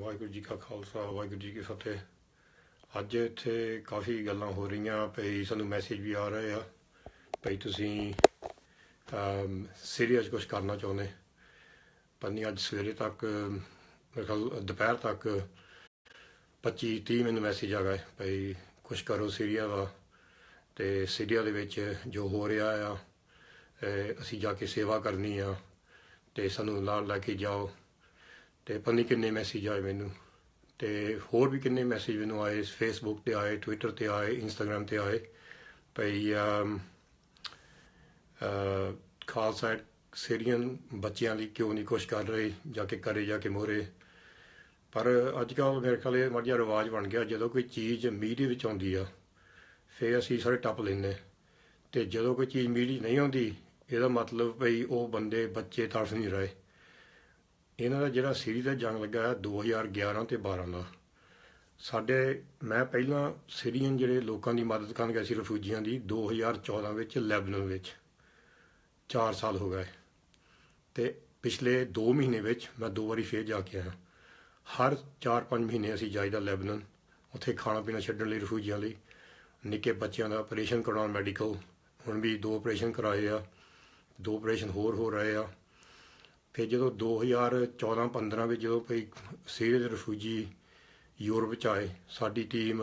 ਵਾਹਿਗੁਰੂ ਜੀ ਕਾ ਖਾਲਸਾ ਵਾਹਿਗੁਰੂ ਜੀ ਕੀ ਫਤਿਹ ਅੱਜ ਇੱਥੇ ਕਾਫੀ ਗੱਲਾਂ ਹੋ ਰਹੀਆਂ ਭਈ ਸਾਨੂੰ ਮੈਸੇਜ ਵੀ ਆ ਰਹੇ ਆ ਭਈ ਤੁਸੀਂ ਅਮ ਸੀਰੀਅਸ ਕੁਝ ਕਰਨਾ ਚਾਹੁੰਦੇ ਪਰ ਅੱਜ ਸਵੇਰੇ ਤੱਕ ਦੁਪਹਿਰ ਤੱਕ 25 30 ਮੈਨੂੰ ਮੈਸੇਜ ਆ ਗਏ ਭਈ ਕੁਝ ਕਰੋ ਸੀਰੀਆ ਦਾ ਤੇ ਸੀਰੀਆ ਦੇ ਵਿੱਚ ਜੋ ਹੋ ਰਿਹਾ ਆ ਅਸੀਂ ਜਾ ਕੇ ਸੇਵਾ ਕਰਨੀ ਆ ਤੇ ਸਾਨੂੰ ਨਾਲ ਲੈ ਕੇ ਜਾਓ ਤੇ ਪਤਾ ਨਹੀਂ ਕਿੰਨੇ ਮੈਸੇਜ ਆਏ ਮੈਨੂੰ ਤੇ ਹੋਰ ਵੀ ਕਿੰਨੇ ਮੈਸੇਜ ਮੈਨੂੰ ਆਏ ਫੇਸਬੁੱਕ ਤੇ ਆਏ ਟਵਿੱਟਰ ਤੇ ਆਏ ਇੰਸਟਾਗ੍ਰam ਤੇ ਆਏ ਭਈ ਅ ਸਾਈਡ ਸੀਰੀਅਨ ਬੱਚਿਆਂ ਲਈ ਕਿਉਂ ਨਹੀਂ ਕੁਝ ਕਰ ਰਹੇ ਜਾ ਕੇ ਕਰੇ ਜਾ ਕੇ ਮੋਰੇ ਪਰ ਅੱਜ ਕੱਲ ਮੇਰੇ ਖਿਆਲ ਮਾੜਿਆ ਰਿਵਾਜ ਬਣ ਗਿਆ ਜਦੋਂ ਕੋਈ ਚੀਜ਼ ਮੀਡੀਆ ਵਿੱਚ ਆਉਂਦੀ ਆ ਫੇਰ ਅਸੀਂ ਸਾਰੇ ਟੱਪ ਲੈਨੇ ਤੇ ਜਦੋਂ ਕੋਈ ਚੀਜ਼ ਮੀਡੀਆ ਨਹੀਂ ਆਉਂਦੀ ਇਹਦਾ ਮਤਲਬ ਭਈ ਉਹ ਬੰਦੇ ਬੱਚੇ ਤਰਸ ਨਹੀਂ ਰਹੇ ਇਹਨਾਂ ਦਾ ਜਿਹੜਾ ਸੀਰੀ ਦਾ ਜੰਗ ਲੱਗਾ ਹੈ 2011 ਤੇ 12 ਦਾ ਸਾਡੇ ਮੈਂ ਪਹਿਲਾਂ ਸੀਰੀਅਨ ਜਿਹੜੇ ਲੋਕਾਂ ਦੀ ਮਦਦ ਕਰਨ ਗਿਆ ਸੀ ਰਫੂਜੀਆਂ ਦੀ 2014 ਵਿੱਚ ਲੈਬਨਨ ਵਿੱਚ 4 ਸਾਲ ਹੋ ਗਏ ਤੇ ਪਿਛਲੇ 2 ਮਹੀਨੇ ਵਿੱਚ ਮੈਂ ਦੋ ਵਾਰੀ ਫੇਰ ਜਾ ਕੇ ਆਇਆ ਹਰ 4-5 ਮਹੀਨੇ ਅਸੀਂ ਜਾਈਦਾ ਲੈਬਨਨ ਉੱਥੇ ਖਾਣਾ ਪੀਣਾ ਛੱਡਣ ਲਈ ਰਫੂਜੀਆਂ ਲਈ ਨਿੱਕੇ ਬੱਚਿਆਂ ਦਾ ਆਪਰੇਸ਼ਨ ਕਰਾਉਣ ਮੈਡੀਕਲ ਹੁਣ ਵੀ ਦੋ ਆਪਰੇਸ਼ਨ ਕਰਾਏ ਆ ਦੋ ਆਪਰੇਸ਼ਨ ਹੋਰ ਹੋ ਰਹੇ ਆ ਫਿਰ ਜਦੋਂ 2014-15 ਵਿੱਚ ਜਦੋਂ ਕੋਈ ਸੀਰੀਅਸ ਰਿਫਿਊਜੀ ਯੂਰਪ ਚ ਆਏ ਸਾਡੀ ਟੀਮ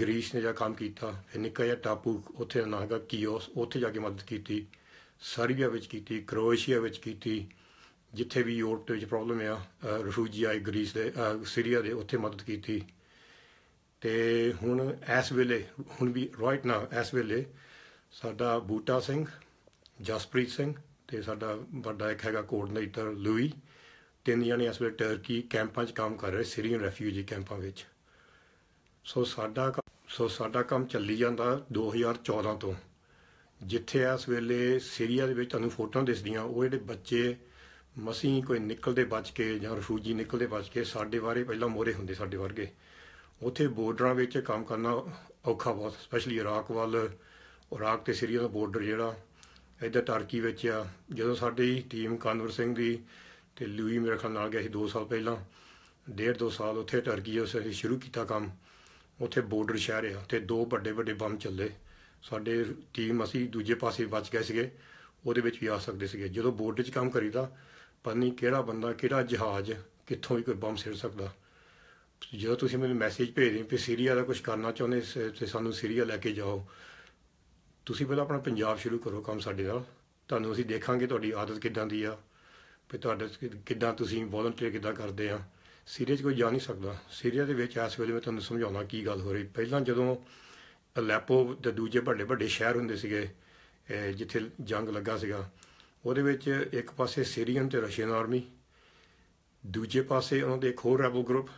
ਗ੍ਰੀਸ ਨੇ ਜਾ ਕੰਮ ਕੀਤਾ ਫਿਰ ਨਿੱਕਾ ਜਿਹਾ ਟਾਪੂ ਉੱਥੇ ਦਾ ਨਾਂ ਹੈਗਾ ਕੀਓਸ ਉੱਥੇ ਜਾ ਕੇ ਮਦਦ ਕੀਤੀ ਸਰਬੀਆ ਵਿੱਚ ਕੀਤੀ ਕਰੋਏਸ਼ੀਆ ਵਿੱਚ ਕੀਤੀ ਜਿੱਥੇ ਵੀ ਯੂਰਪ ਦੇ ਵਿੱਚ ਪ੍ਰੋਬਲਮ ਆ ਰਿਫਿਊਜੀ ਆਏ ਗ੍ਰੀਸ ਦੇ ਸੀਰੀਆ ਦੇ ਉੱਥੇ ਮਦਦ ਕੀਤੀ ਤੇ ਹੁਣ ਇਸ ਵੇਲੇ ਹੁਣ ਵੀ ਰਾਈਟ ਨਾਓ ਇਸ ਵੇਲੇ ਸਾਡਾ ਬੂਟਾ ਸਿੰਘ ਜਸਪ੍ਰੀਤ ਸਿੰਘ ਤੇ ਸਾਡਾ ਵੱਡਾ ਇੱਕ ਹੈਗਾ ਕੋਆਰਡੀਨੇਟਰ ਲੂਈ ਤਿੰਨ ਜਣੇ ਇਸ ਵੇਲੇ ਟਰਕੀ ਕੈਂਪਾਂ 'ਚ ਕੰਮ ਕਰ ਰਹੇ ਸਿਰੀਅਨ ਰੈਫਿਊਜੀ ਕੈਂਪਾਂ ਵਿੱਚ ਸੋ ਸਾਡਾ ਸੋ ਸਾਡਾ ਕੰਮ ਚੱਲੀ ਜਾਂਦਾ 2014 ਤੋਂ ਜਿੱਥੇ ਇਸ ਵੇਲੇ ਸਿਰੀਆ ਦੇ ਵਿੱਚ ਤੁਹਾਨੂੰ ਫੋਟੋਆਂ ਦਿਸਦੀਆਂ ਉਹ ਜਿਹੜੇ ਬੱਚੇ ਮਸੀਂ ਕੋਈ ਨਿਕਲਦੇ ਬਚ ਕੇ ਜਾਂ ਰਫੂਜੀ ਨਿਕਲਦੇ ਬਚ ਕੇ ਸਾਡੇ ਬਾਰੇ ਪਹਿਲਾਂ ਮੋਰੇ ਹੁੰਦੇ ਸਾਡੇ ਵਰਗੇ ਉੱਥੇ ਬਾਰਡਰਾਂ ਵਿੱਚ ਕੰਮ ਕਰਨਾ ਔਖਾ ਬਹੁਤ ਸਪੈਸ਼ਲੀ ਇਰਾਕ ਵੱਲ ਇਰਾਕ ਤੇ ਸਿਰੀਆ ਦਾ ਬਾਰਡਰ ਜਿਹੜਾ ਇੱਧਰ ਟਰਕੀ ਵਿੱਚ ਆ ਜਦੋਂ ਸਾਡੀ ਟੀਮ ਕਨਵਰ ਸਿੰਘ ਦੀ ਤੇ ਲੂਈ ਮੇਰੇ ਖਿਆਲ ਨਾਲ ਗਿਆ ਸੀ 2 ਸਾਲ ਪਹਿਲਾਂ ਡੇਢ ਦੋ ਸਾਲ ਉੱਥੇ ਟਰਕੀ ਉਸ ਅਸੀਂ ਸ਼ੁਰੂ ਕੀਤਾ ਕੰਮ ਉੱਥੇ ਬਾਰਡਰ ਸ਼ਹਿਰ ਆ ਤੇ ਦੋ ਵੱਡੇ ਵੱਡੇ ਬੰਬ ਚੱਲੇ ਸਾਡੇ ਟੀਮ ਅਸੀਂ ਦੂਜੇ ਪਾਸੇ ਬਚ ਗਏ ਸੀਗੇ ਉਹਦੇ ਵਿੱਚ ਵੀ ਆ ਸਕਦੇ ਸੀਗੇ ਜਦੋਂ ਬੋਰਡ 'ਚ ਕੰਮ ਕਰੀਦਾ ਪਰ ਨਹੀਂ ਕਿਹੜਾ ਬੰਦਾ ਕਿਹੜਾ ਜਹਾਜ਼ ਕਿੱਥੋਂ ਵੀ ਕੋਈ ਬੰਬ ਸਿਰ ਸਕਦਾ ਜਦੋਂ ਤੁਸੀਂ ਮੈਨੂੰ ਮੈਸੇਜ ਭੇਜਦੇ ਹੋ ਕਿ ਸੀਰੀਆ ਦਾ ਕੁਝ ਕਰਨਾ ਚਾਹੁੰਦੇ ਤੇ ਸਾਨੂੰ ਸੀਰੀਆ ਲੈ ਕੇ ਜਾਓ ਤੁਸੀਂ ਪਹਿਲਾਂ ਆਪਣਾ ਪੰਜਾਬ ਸ਼ੁਰੂ ਕਰੋ ਕੰਮ ਸਾਡੇ ਨਾਲ ਤੁਹਾਨੂੰ ਅਸੀਂ ਦੇਖਾਂਗੇ ਤੁਹਾਡੀ ਆਦਤ ਕਿੱਦਾਂ ਦੀ ਆ ਵੀ ਤੁਹਾਡੇ ਕਿੱਦਾਂ ਤੁਸੀਂ ਵੋਲੰਟੀਅਰ ਕਿੱਦਾਂ ਕਰਦੇ ਆ ਸੀਰੀਆ 'ਚ ਕੋਈ ਜਾ ਨਹੀਂ ਸਕਦਾ ਸੀਰੀਆ ਦੇ ਵਿੱਚ ਇਸ ਵੇਲੇ ਮੈਂ ਤੁਹਾਨੂੰ ਸਮਝਾਉਣਾ ਕੀ ਗੱਲ ਹੋ ਰਹੀ ਪਹਿਲਾਂ ਜਦੋਂ ਅਲੈਪੋ ਦੇ ਦੂਜੇ ਵੱਡੇ ਵੱਡੇ ਸ਼ਹਿਰ ਹੁੰਦੇ ਸੀਗੇ ਜਿੱਥੇ ਜੰਗ ਲੱਗਾ ਸੀਗਾ ਉਹਦੇ ਵਿੱਚ ਇੱਕ ਪਾਸੇ ਸੀਰੀਅਨ ਤੇ ਰਸ਼ੀਅਨ ਆਰਮੀ ਦੂਜੇ ਪਾਸੇ ਉਹਨਾਂ ਦੇ ਇੱਕ ਹੋਰ ਰੈਬਲ ਗਰੁੱਪ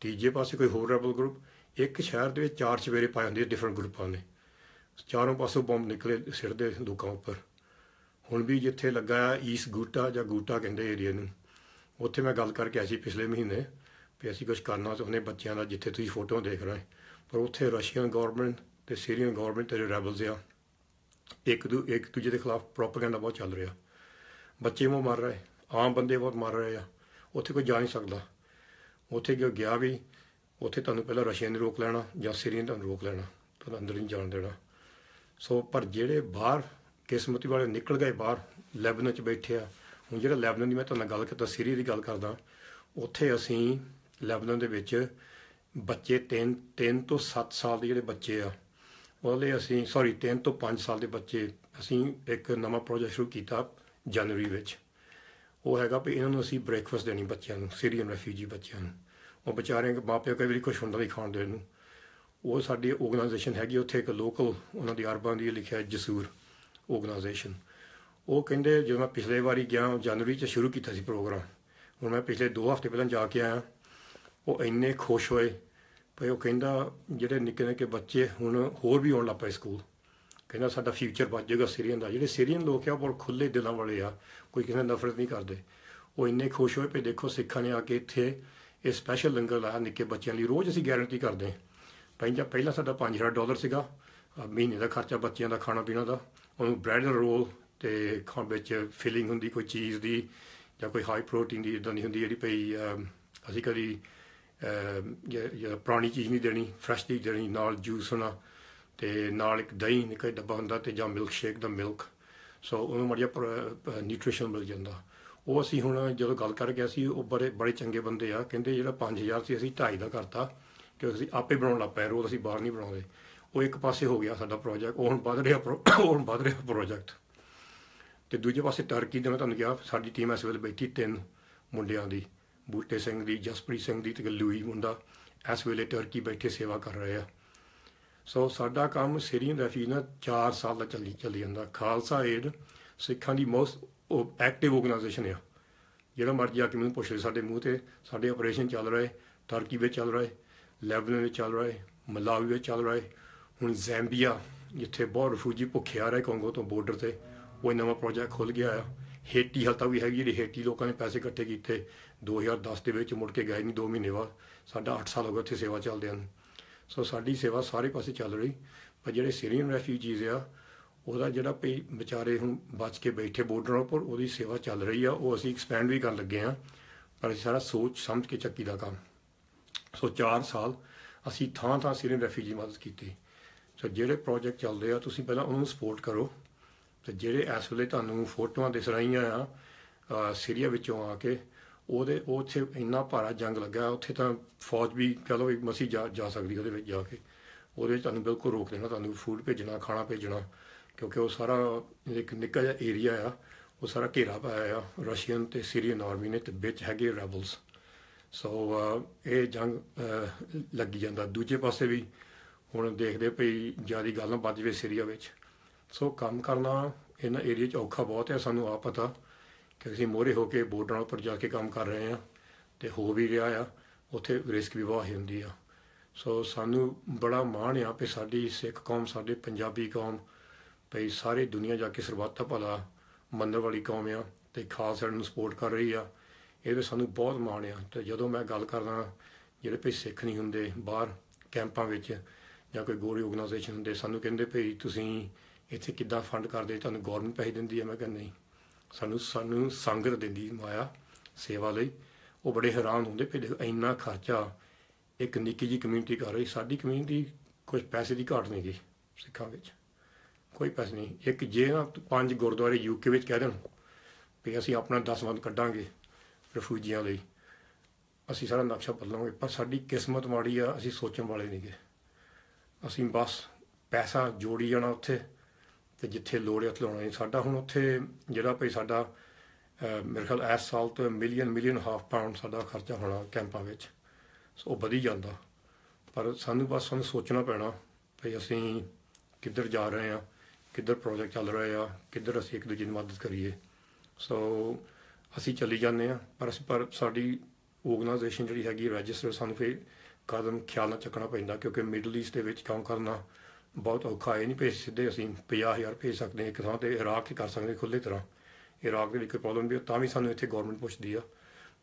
ਤੀਜੇ ਪਾਸੇ ਕੋਈ ਹੋਰ ਰੈਬਲ ਗਰੁੱਪ ਇੱਕ ਸ਼ਹਿਰ ਦੇ ਵਿੱਚ ਚਾਰ ਚਵੇਰੇ ਪਾਏ ਹੁੰਦੇ ਡਿਫਰੈਂਟ ਗਰੁੱਪਾਂ ਨੇ ਚਾਰੋਂ ਪਾਸੋਂ ਬੰਬ ਨਿਕਲੇ ਸਿਰ ਦੇ ਲੋਕਾਂ ਉੱਪਰ ਹੁਣ ਵੀ ਜਿੱਥੇ ਲੱਗਾ ਆ ਈਸ ਗੂਟਾ ਜਾਂ ਗੂਟਾ ਕਹਿੰਦੇ ਏਰੀਆ ਨੂੰ ਉੱਥੇ ਮੈਂ ਗੱਲ ਕਰਕੇ ਆਇਆ ਸੀ ਪਿਛਲੇ ਮਹੀਨੇ ਵੀ ਅਸੀਂ ਕੁਝ ਕਰਨਾ ਚਾਹੁੰਦੇ ਬੱਚਿਆਂ ਦਾ ਜਿੱਥੇ ਤੁਸੀਂ ਫੋਟੋ ਦੇਖ ਰਹੇ ਪਰ ਉੱਥੇ ਰਸ਼ੀਅਨ ਗਵਰਨਮੈਂਟ ਤੇ ਸੀਰੀਅਨ ਗਵਰਨਮੈਂਟ ਤੇ ਰੈਬਲਸ ਆ ਇੱਕ ਦੂ ਇੱਕ ਦੂਜੇ ਦੇ ਖਿਲਾਫ ਪ੍ਰੋਪਗੈਂਡਾ ਬਹੁਤ ਚੱਲ ਰਿਹਾ ਬੱਚੇ ਮੋ ਮਰ ਰਹੇ ਆਮ ਬੰਦੇ ਬਹੁਤ ਮਰ ਰਹੇ ਆ ਉੱਥੇ ਕੋਈ ਜਾ ਨਹੀਂ ਸਕਦਾ ਉੱਥੇ ਗਿਆ ਵੀ ਉੱਥੇ ਤੁਹਾਨੂੰ ਪਹਿਲਾਂ ਰਸ਼ੀਅਨ ਨੇ ਰੋਕ ਲੈਣਾ ਜਾਂ ਸੀਰੀਅਨ ਤੁਹਾਨੂੰ ਰੋਕ ਲੈਣਾ ਤੁਹਾਨੂੰ ਅੰਦਰ ਨਹੀਂ ਜਾਣ ਦੇਣਾ ਸੋ ਪਰ ਜਿਹੜੇ ਬਾਹਰ ਕਿਸਮਤੀ ਵਾਲੇ ਨਿਕਲ ਗਏ ਬਾਹਰ ਲੈਬਨਨ ਚ ਬੈਠੇ ਆ ਹੁਣ ਜਿਹੜਾ ਲੈਬਨਨ ਦੀ ਮੈਂ ਤੁਹਾਨੂੰ ਗੱਲ ਕਰਦਾ ਸੀਰੀ ਦੀ ਗੱਲ ਕਰਦਾ ਉੱਥੇ ਅਸੀਂ ਲੈਬਨਨ ਦੇ ਵਿੱਚ ਬੱਚੇ 3 3 ਤੋਂ 7 ਸਾਲ ਦੇ ਜਿਹੜੇ ਬੱਚੇ ਆ ਉਹਦੇ ਲਈ ਅਸੀਂ ਸੌਰੀ 3 ਤੋਂ 5 ਸਾਲ ਦੇ ਬੱਚੇ ਅਸੀਂ ਇੱਕ ਨਵਾਂ ਪ੍ਰੋਜੈਕਟ ਸ਼ੁਰੂ ਕੀਤਾ ਜਨਵਰੀ ਵਿੱਚ ਉਹ ਹੈਗਾ ਵੀ ਇਹਨਾਂ ਨੂੰ ਅਸੀਂ ਬ੍ਰੇਕਫਾਸਟ ਦੇਣੀ ਬੱਚਿਆਂ ਨੂੰ ਸੀਰੀਅਨ ਰੈਫਿਊਜੀ ਬੱਚਿਆਂ ਨੂੰ ਉਹ ਵਿਚਾਰੇ ਮਾਪਿਆਂ ਕੋਈ ਵੀ ਕੁਝ ਹੁੰਦਾ ਨਹੀਂ ਖਾਣ ਦੇਣ ਨੂੰ ਉਹ ਸਾਡੀ ਆਰਗੇਨਾਈਜੇਸ਼ਨ ਹੈਗੀ ਉੱਥੇ ਇੱਕ ਲੋਕਲ ਉਹਨਾਂ ਦੀ ਅਰਬਾਂ ਦੀ ਲਿਖਿਆ ਜਸੂਰ ਆਰਗੇਨਾਈਜੇਸ਼ਨ ਉਹ ਕਹਿੰਦੇ ਜਦੋਂ ਮੈਂ ਪਿਛਲੇ ਵਾਰੀ ਗਿਆ ਜਨਵਰੀ 'ਚ ਸ਼ੁਰੂ ਕੀਤਾ ਸੀ ਪ੍ਰੋਗਰਾਮ ਹੁਣ ਮੈਂ ਪਿਛਲੇ 2 ਹਫ਼ਤੇ ਪਹਿਲਾਂ ਜਾ ਕੇ ਆਇਆ ਉਹ ਇੰਨੇ ਖੁਸ਼ ਹੋਏ ਭਈ ਉਹ ਕਹਿੰਦਾ ਜਿਹੜੇ ਨਿੱਕੇ ਨਿੱਕੇ ਬੱਚੇ ਹੁਣ ਹੋਰ ਵੀ ਆਉਣ ਲੱਪੇ ਸਕੂਲ ਕਹਿੰਦਾ ਸਾਡਾ ਫਿਊਚਰ ਬਚ ਜਾਏਗਾ ਸੀਰੀਅਨ ਦਾ ਜਿਹੜੇ ਸੀਰੀਅਨ ਲੋਕ ਆ ਬਹੁਤ ਖੁੱਲੇ ਦਿਲਾਂ ਵਾਲੇ ਆ ਕੋਈ ਕਿਸੇ ਨਾਲ ਨਫ਼ਰਤ ਨਹੀਂ ਕਰਦੇ ਉਹ ਇੰਨੇ ਖੁਸ਼ ਹੋਏ ਭਈ ਦੇਖੋ ਸਿੱਖਾਂ ਨੇ ਆ ਕੇ ਇੱਥੇ ਇਹ ਸਪੈਸ਼ਲ ਲੰਗਰ ਲਾਇਆ ਨਿੱਕੇ ਬੱਚਿਆਂ ਲਈ ਰੋਜ਼ ਅਸੀਂ ਗਾਰੰਟੀ ਕਰਦੇ ਹਾਂ ਪਹਿਲਾਂ ਪਹਿਲਾਂ ਸਾਡਾ 5000 ਡਾਲਰ ਸੀਗਾ ਮਹੀਨੇ ਦਾ ਖਰਚਾ ਬੱਚਿਆਂ ਦਾ ਖਾਣਾ ਪੀਣਾ ਦਾ ਉਹਨੂੰ ਬ੍ਰੈਡ ਰੋਲ ਤੇ ਖਾਣ ਵਿੱਚ ਫਿਲਿੰਗ ਹੁੰਦੀ ਕੋਈ ਚੀਜ਼ ਦੀ ਜਾਂ ਕੋਈ ਹਾਈ ਪ੍ਰੋਟੀਨ ਦੀ ਇਦਾਂ ਦੀ ਹੁੰਦੀ ਜਿਹੜੀ ਭਈ ਅਸੀਂ ਕਦੀ ਅਮ, ਜਾਂ ਜਾਂ ਚੀਜ਼ ਨਹੀਂ ਦੇਣੀ ਫਰੈਸ਼ ਦੀ ਦੇਣੀ ਨਾਲ ਜੂਸ ਹੋਣਾ ਤੇ ਨਾਲ ਇੱਕ ਦਹੀਂ ਨਿੱਕਾ ਡੱਬਾ ਹੁੰਦਾ ਤੇ ਜਾਂ ਮਿਲਕ ਸ਼ੇਕ ਦਾ ਮਿਲਕ ਸੋ ਉਹਨੂੰ ਮੜਿਆ ਨਿਊਟ੍ਰੀਸ਼ਨ ਮਿਲ ਜਾਂਦਾ ਉਹ ਅਸੀਂ ਹੁਣ ਜਦੋਂ ਗੱਲ ਕਰ ਗਿਆ ਸੀ ਉਹ ਬੜੇ ਬੜੇ ਚੰਗੇ ਬੰਦੇ ਆ ਕਹਿੰਦੇ ਜਿਹੜਾ 5000 ਸੀ ਅਸੀਂ 2.5 ਦਾ ਕਰਤਾ ਕਿ ਅਸੀਂ ਆਪੇ ਬਣਾਉਣ ਲੱਗ ਪਏ ਰੋਜ਼ ਅਸੀਂ ਬਾਹਰ ਨਹੀਂ ਬਣਾਉਂਦੇ ਉਹ ਇੱਕ ਪਾਸੇ ਹੋ ਗਿਆ ਸਾਡਾ ਪ੍ਰੋਜੈਕਟ ਉਹ ਹੁਣ ਵੱਧ ਰਿਹਾ ਉਹ ਹੁਣ ਵੱਧ ਰਿਹਾ ਪ੍ਰੋਜੈਕਟ ਤੇ ਦੂਜੇ ਪਾਸੇ ਟਰਕੀ ਦੇ ਮੈਂ ਤੁਹਾਨੂੰ ਕਿਹਾ ਸਾਡੀ ਟੀਮ ਐਸ ਵੇਲੇ ਬੈਠੀ ਤਿੰਨ ਮੁੰਡਿਆਂ ਦੀ ਬੂਟੇ ਸਿੰਘ ਦੀ ਜਸਪ੍ਰੀਤ ਸਿੰਘ ਦੀ ਤੇ ਗੱਲੂਈ ਮੁੰਡਾ ਐਸ ਵੇਲੇ ਟਰਕੀ ਬੈਠੇ ਸੇਵਾ ਕਰ ਰਹੇ ਆ ਸੋ ਸਾਡਾ ਕੰਮ ਸੀਰੀਅਨ ਰੈਫਿਊਜੀ ਨਾਲ 4 ਸਾਲ ਦਾ ਚੱਲੀ ਚੱਲੀ ਜਾਂਦਾ ਖਾਲਸਾ ਏਡ ਸਿੱਖਾਂ ਦੀ ਮੋਸਟ ਐਕਟਿਵ ਆਰਗੇਨਾਈਜੇਸ਼ਨ ਆ ਜਿਹੜਾ ਮਰਜੀ ਆ ਕੇ ਮੈਨੂੰ ਪੁੱਛ ਲੈ ਸਾਡੇ ਮੂੰਹ ਤੇ ਸਾਡੇ ਆਪਰੇਸ਼ਨ ਚੱਲ ਰਹੇ ਟਰਕੀ ਵਿੱਚ ਚੱਲ ਰਹੇ ਲੈਬਨਨ ਵਿੱਚ ਚੱਲ ਰਿਹਾ ਹੈ ਮਲਾਵੀ ਵਿੱਚ ਚੱਲ ਰਿਹਾ ਹੈ ਹੁਣ ਜ਼ੈਂਬੀਆ ਜਿੱਥੇ ਬਹੁਤ ਰਫੂਜੀ ਭੁੱਖੇ ਆ ਰਹੇ ਕੰਗੋ ਤੋਂ ਬਾਰਡਰ ਤੇ ਉਹ ਨਵਾਂ ਪ੍ਰੋਜੈਕਟ ਖੁੱਲ ਗਿਆ ਹੈ ਹੇਟੀ ਹਲਤਾ ਵੀ ਹੈਗੀ ਜਿਹੜੀ ਹੇਟੀ ਲੋਕਾਂ ਨੇ ਪੈਸੇ ਇਕੱਠੇ ਕੀਤੇ 2010 ਦੇ ਵਿੱਚ ਮੁੜ ਕੇ ਗਏ ਨਹੀਂ 2 ਮਹੀਨੇ ਬਾਅਦ ਸਾਡਾ 8 ਸਾਲ ਹੋ ਗਏ ਉੱਥੇ ਸੇਵਾ ਚੱਲਦੇ ਹਨ ਸੋ ਸਾਡੀ ਸੇਵਾ ਸਾਰੇ ਪਾਸੇ ਚੱਲ ਰਹੀ ਪਰ ਜਿਹੜੇ ਸੀਰੀਅਨ ਰੈਫਿਊਜੀਜ਼ ਆ ਉਹਦਾ ਜਿਹੜਾ ਪਈ ਵਿਚਾਰੇ ਹੁਣ ਬਚ ਕੇ ਬੈਠੇ ਬਾਰਡਰ ਉੱਪਰ ਉਹਦੀ ਸੇਵਾ ਚੱਲ ਰਹੀ ਆ ਉਹ ਅਸੀਂ ਐਕਸਪੈਂਡ ਵੀ ਕਰਨ ਲੱਗੇ ਆ ਪਰ ਸਾਰਾ ਸੋਚ ਸਮਝ ਕੇ ਚੱਕੀ ਦਾ ਕੰਮ ਸੋ 4 ਸਾਲ ਅਸੀਂ ਥਾਂ ਥਾਂ ਸਿਰੇ ਰੈਫਿਜੀ ਮਦਦ ਕੀਤੀ ਸੋ ਜਿਹੜੇ ਪ੍ਰੋਜੈਕਟ ਚੱਲਦੇ ਆ ਤੁਸੀਂ ਪਹਿਲਾਂ ਉਹਨੂੰ ਸਪੋਰਟ ਕਰੋ ਤੇ ਜਿਹੜੇ ਇਸ ਵੇਲੇ ਤੁਹਾਨੂੰ ਫੋਟੋਆਂ ਦਿਸ ਰਹੀਆਂ ਆ ਸੀਰੀਆ ਵਿੱਚੋਂ ਆ ਕੇ ਉਹਦੇ ਉੱਥੇ ਇੰਨਾ ਭਾਰਾ ਜੰਗ ਲੱਗਾ ਉੱਥੇ ਤਾਂ ਫੌਜ ਵੀ ਕਹ ਲੋ ਮਸੀ ਜਾ ਸਕਦੀ ਉਹਦੇ ਵਿੱਚ ਜਾ ਕੇ ਉਹਦੇ ਵਿੱਚ ਤੁਹਾਨੂੰ ਬਿਲਕੁਲ ਰੋਕ ਦੇਣਾ ਤੁਹਾਨੂੰ ਫੂਡ ਭੇਜਣਾ ਖਾਣਾ ਭੇਜਣਾ ਕਿਉਂਕਿ ਉਹ ਸਾਰਾ ਇੱਕ ਨਿੱਕਾ ਜਿਹਾ ਏਰੀਆ ਆ ਉਹ ਸਾਰਾ ਘੇਰਾ ਪਾਇਆ ਆ ਰਸ਼ੀਅਨ ਤੇ ਸੀਰੀਅਨ ਆਰਮੀ ਨੇ ਤੇ ਵਿੱਚ ਹੈਗੇ ਰੈਬਲਸ ਸੋ ਇਹ ਜੰਗ ਲੱਗੀ ਜਾਂਦਾ ਦੂਜੇ ਪਾਸੇ ਵੀ ਹੁਣ ਦੇਖਦੇ ਪਈ ਜਿਆਦੀ ਗੱਲ ਨਾ ਵੱਜ ਜਵੇ ਸੀਰੀਆ ਵਿੱਚ ਸੋ ਕੰਮ ਕਰਨਾ ਇਹਨਾਂ ਏਰੀਆ 'ਚ ਔਖਾ ਬਹੁਤ ਹੈ ਸਾਨੂੰ ਆ ਪਤਾ ਕਿ ਅਸੀਂ ਮੋਰੇ ਹੋ ਕੇ ਬੋਰਡਰਾਂ ਉੱਪਰ ਜਾ ਕੇ ਕੰਮ ਕਰ ਰਹੇ ਆ ਤੇ ਹੋ ਵੀ ਰਿਹਾ ਆ ਉੱਥੇ ਰਿਸਕ ਵੀ ਬਹੁਤ ਹੁੰਦੀ ਆ ਸੋ ਸਾਨੂੰ ਬੜਾ ਮਾਣ ਆ ਕਿ ਸਾਡੀ ਸਿੱਖ ਕੌਮ ਸਾਡੇ ਪੰਜਾਬੀ ਕੌਮ ਭਈ ਸਾਰੇ ਦੁਨੀਆ ਜਾ ਕੇ ਸਰਬੱਤ ਭਲਾ ਮੰਨਣ ਵਾਲੀ ਕੌਮ ਆ ਤੇ ਖਾਸ ਨੂੰ ਸਪੋਰਟ ਕਰ ਰਹੀ ਆ ਇਹ ਵੀ ਸਾਨੂੰ ਬਹੁਤ ਮਾਣ ਆ ਤੇ ਜਦੋਂ ਮੈਂ ਗੱਲ ਕਰਦਾ ਜਿਹੜੇ ਪਈ ਸਿੱਖ ਨਹੀਂ ਹੁੰਦੇ ਬਾਹਰ ਕੈਂਪਾਂ ਵਿੱਚ ਜਾਂ ਕੋਈ ਗੋਰੀ ਆਰਗੇਨਾਈਜੇਸ਼ਨ ਹੁੰਦੇ ਸਾਨੂੰ ਕਹਿੰਦੇ ਭਈ ਤੁਸੀਂ ਇੱਥੇ ਕਿੱਦਾਂ ਫੰਡ ਕਰਦੇ ਤੁਹਾਨੂੰ ਗਵਰਨਮੈਂਟ ਪੈਸੇ ਦਿੰਦੀ ਹੈ ਮੈਂ ਕਹਿੰਦਾ ਨਹੀਂ ਸਾਨੂੰ ਸਾਨੂੰ ਸੰਗਤ ਦਿੰਦੀ ਮਾਇਆ ਸੇਵਾ ਲਈ ਉਹ ਬੜੇ ਹੈਰਾਨ ਹੁੰਦੇ ਭਈ ਇੰਨਾ ਖਰਚਾ ਇੱਕ ਨਿੱਕੀ ਜੀ ਕਮਿਊਨਿਟੀ ਕਰ ਰਹੀ ਸਾਡੀ ਕਮਿਊਨਿਟੀ ਕੁਝ ਪੈਸੇ ਦੀ ਘਾਟ ਨਹੀਂ ਗਈ ਸਿੱਖਾਂ ਵਿੱਚ ਕੋਈ ਪੈਸੇ ਨਹੀਂ ਇੱਕ ਜੇ ਨਾ ਪੰਜ ਗੁਰਦੁਆਰੇ ਯੂਕੇ ਵਿੱਚ ਕਹਿ ਦੇਣ ਵੀ ਅਸੀਂ ਆਪਣਾ 10 ਵੰਦ ਕੱਢਾਂਗੇ ਰਫੂਜੀਆਂ ਲਈ ਅਸੀਂ ਸਾਰਾ ਨਕਸ਼ਾ ਬਦਲਾਂਗੇ ਪਰ ਸਾਡੀ ਕਿਸਮਤ ਮਾੜੀ ਆ ਅਸੀਂ ਸੋਚਣ ਵਾਲੇ ਨਹੀਂਗੇ ਅਸੀਂ ਬਸ ਪੈਸਾ ਜੋੜੀ ਜਾਣਾ ਉੱਥੇ ਤੇ ਜਿੱਥੇ ਲੋੜ ਹੈ ਉੱਥੇ ਲਾਉਣਾ ਸਾਡਾ ਹੁਣ ਉੱਥੇ ਜਿਹੜਾ ਭਈ ਸਾਡਾ ਮੇਰੇ ਖਿਆਲ ਇਸ ਸਾਲ ਤੋਂ ਮਿਲੀਅਨ ਮਿਲੀਅਨ ਹਾਫ ਪਾਉਂਡ ਸਾਡਾ ਖਰਚਾ ਹੋਣਾ ਕੈਂਪਾਂ ਵਿੱਚ ਸੋ ਉਹ ਵਧੀ ਜਾਂਦਾ ਪਰ ਸਾਨੂੰ ਬਸ ਸਾਨੂੰ ਸੋਚਣਾ ਪੈਣਾ ਭਈ ਅਸੀਂ ਕਿੱਧਰ ਜਾ ਰਹੇ ਆ ਕਿੱਧਰ ਪ੍ਰੋਜੈਕਟ ਚੱਲ ਰਹੇ ਆ ਕਿੱਧਰ ਅਸੀਂ ਇੱਕ ਦੂਜੇ ਦੀ ਮਦਦ ਕਰੀਏ ਸੋ ਅਸੀਂ ਚਲੇ ਜਾਂਦੇ ਆ ਪਰ ਅਸੀਂ ਪਰ ਸਾਡੀ ਆਰਗੇਨਾਈਜੇਸ਼ਨ ਜਿਹੜੀ ਹੈਗੀ ਰਜਿਸਟਰ ਸਾਨੂੰ ਫੇ ਕਦਮ ਖਿਆਲ ਨਾਲ ਚੱਕਣਾ ਪੈਂਦਾ ਕਿਉਂਕਿ ਮਿਡਲ ਈਸਟ ਦੇ ਵਿੱਚ ਕੰਮ ਕਰਨਾ ਬਹੁਤ ਔਖਾ ਹੈ ਨਹੀਂ ਪੇ ਸਿੱਧੇ ਅਸੀਂ 50000 ਭੇਜ ਸਕਦੇ ਹਾਂ ਇੱਕ ਥਾਂ ਤੇ ਇਰਾਕ ਹੀ ਕਰ ਸਕਦੇ ਖੁੱਲੇ ਤਰ੍ਹਾਂ ਇਰਾਕ ਦੇ ਵਿੱਚ ਕੋਈ ਪ੍ਰੋਬਲਮ ਵੀ ਤਾਂ ਵੀ ਸਾਨੂੰ ਇੱਥੇ ਗਵਰਨਮੈਂਟ ਪੁੱਛਦੀ ਆ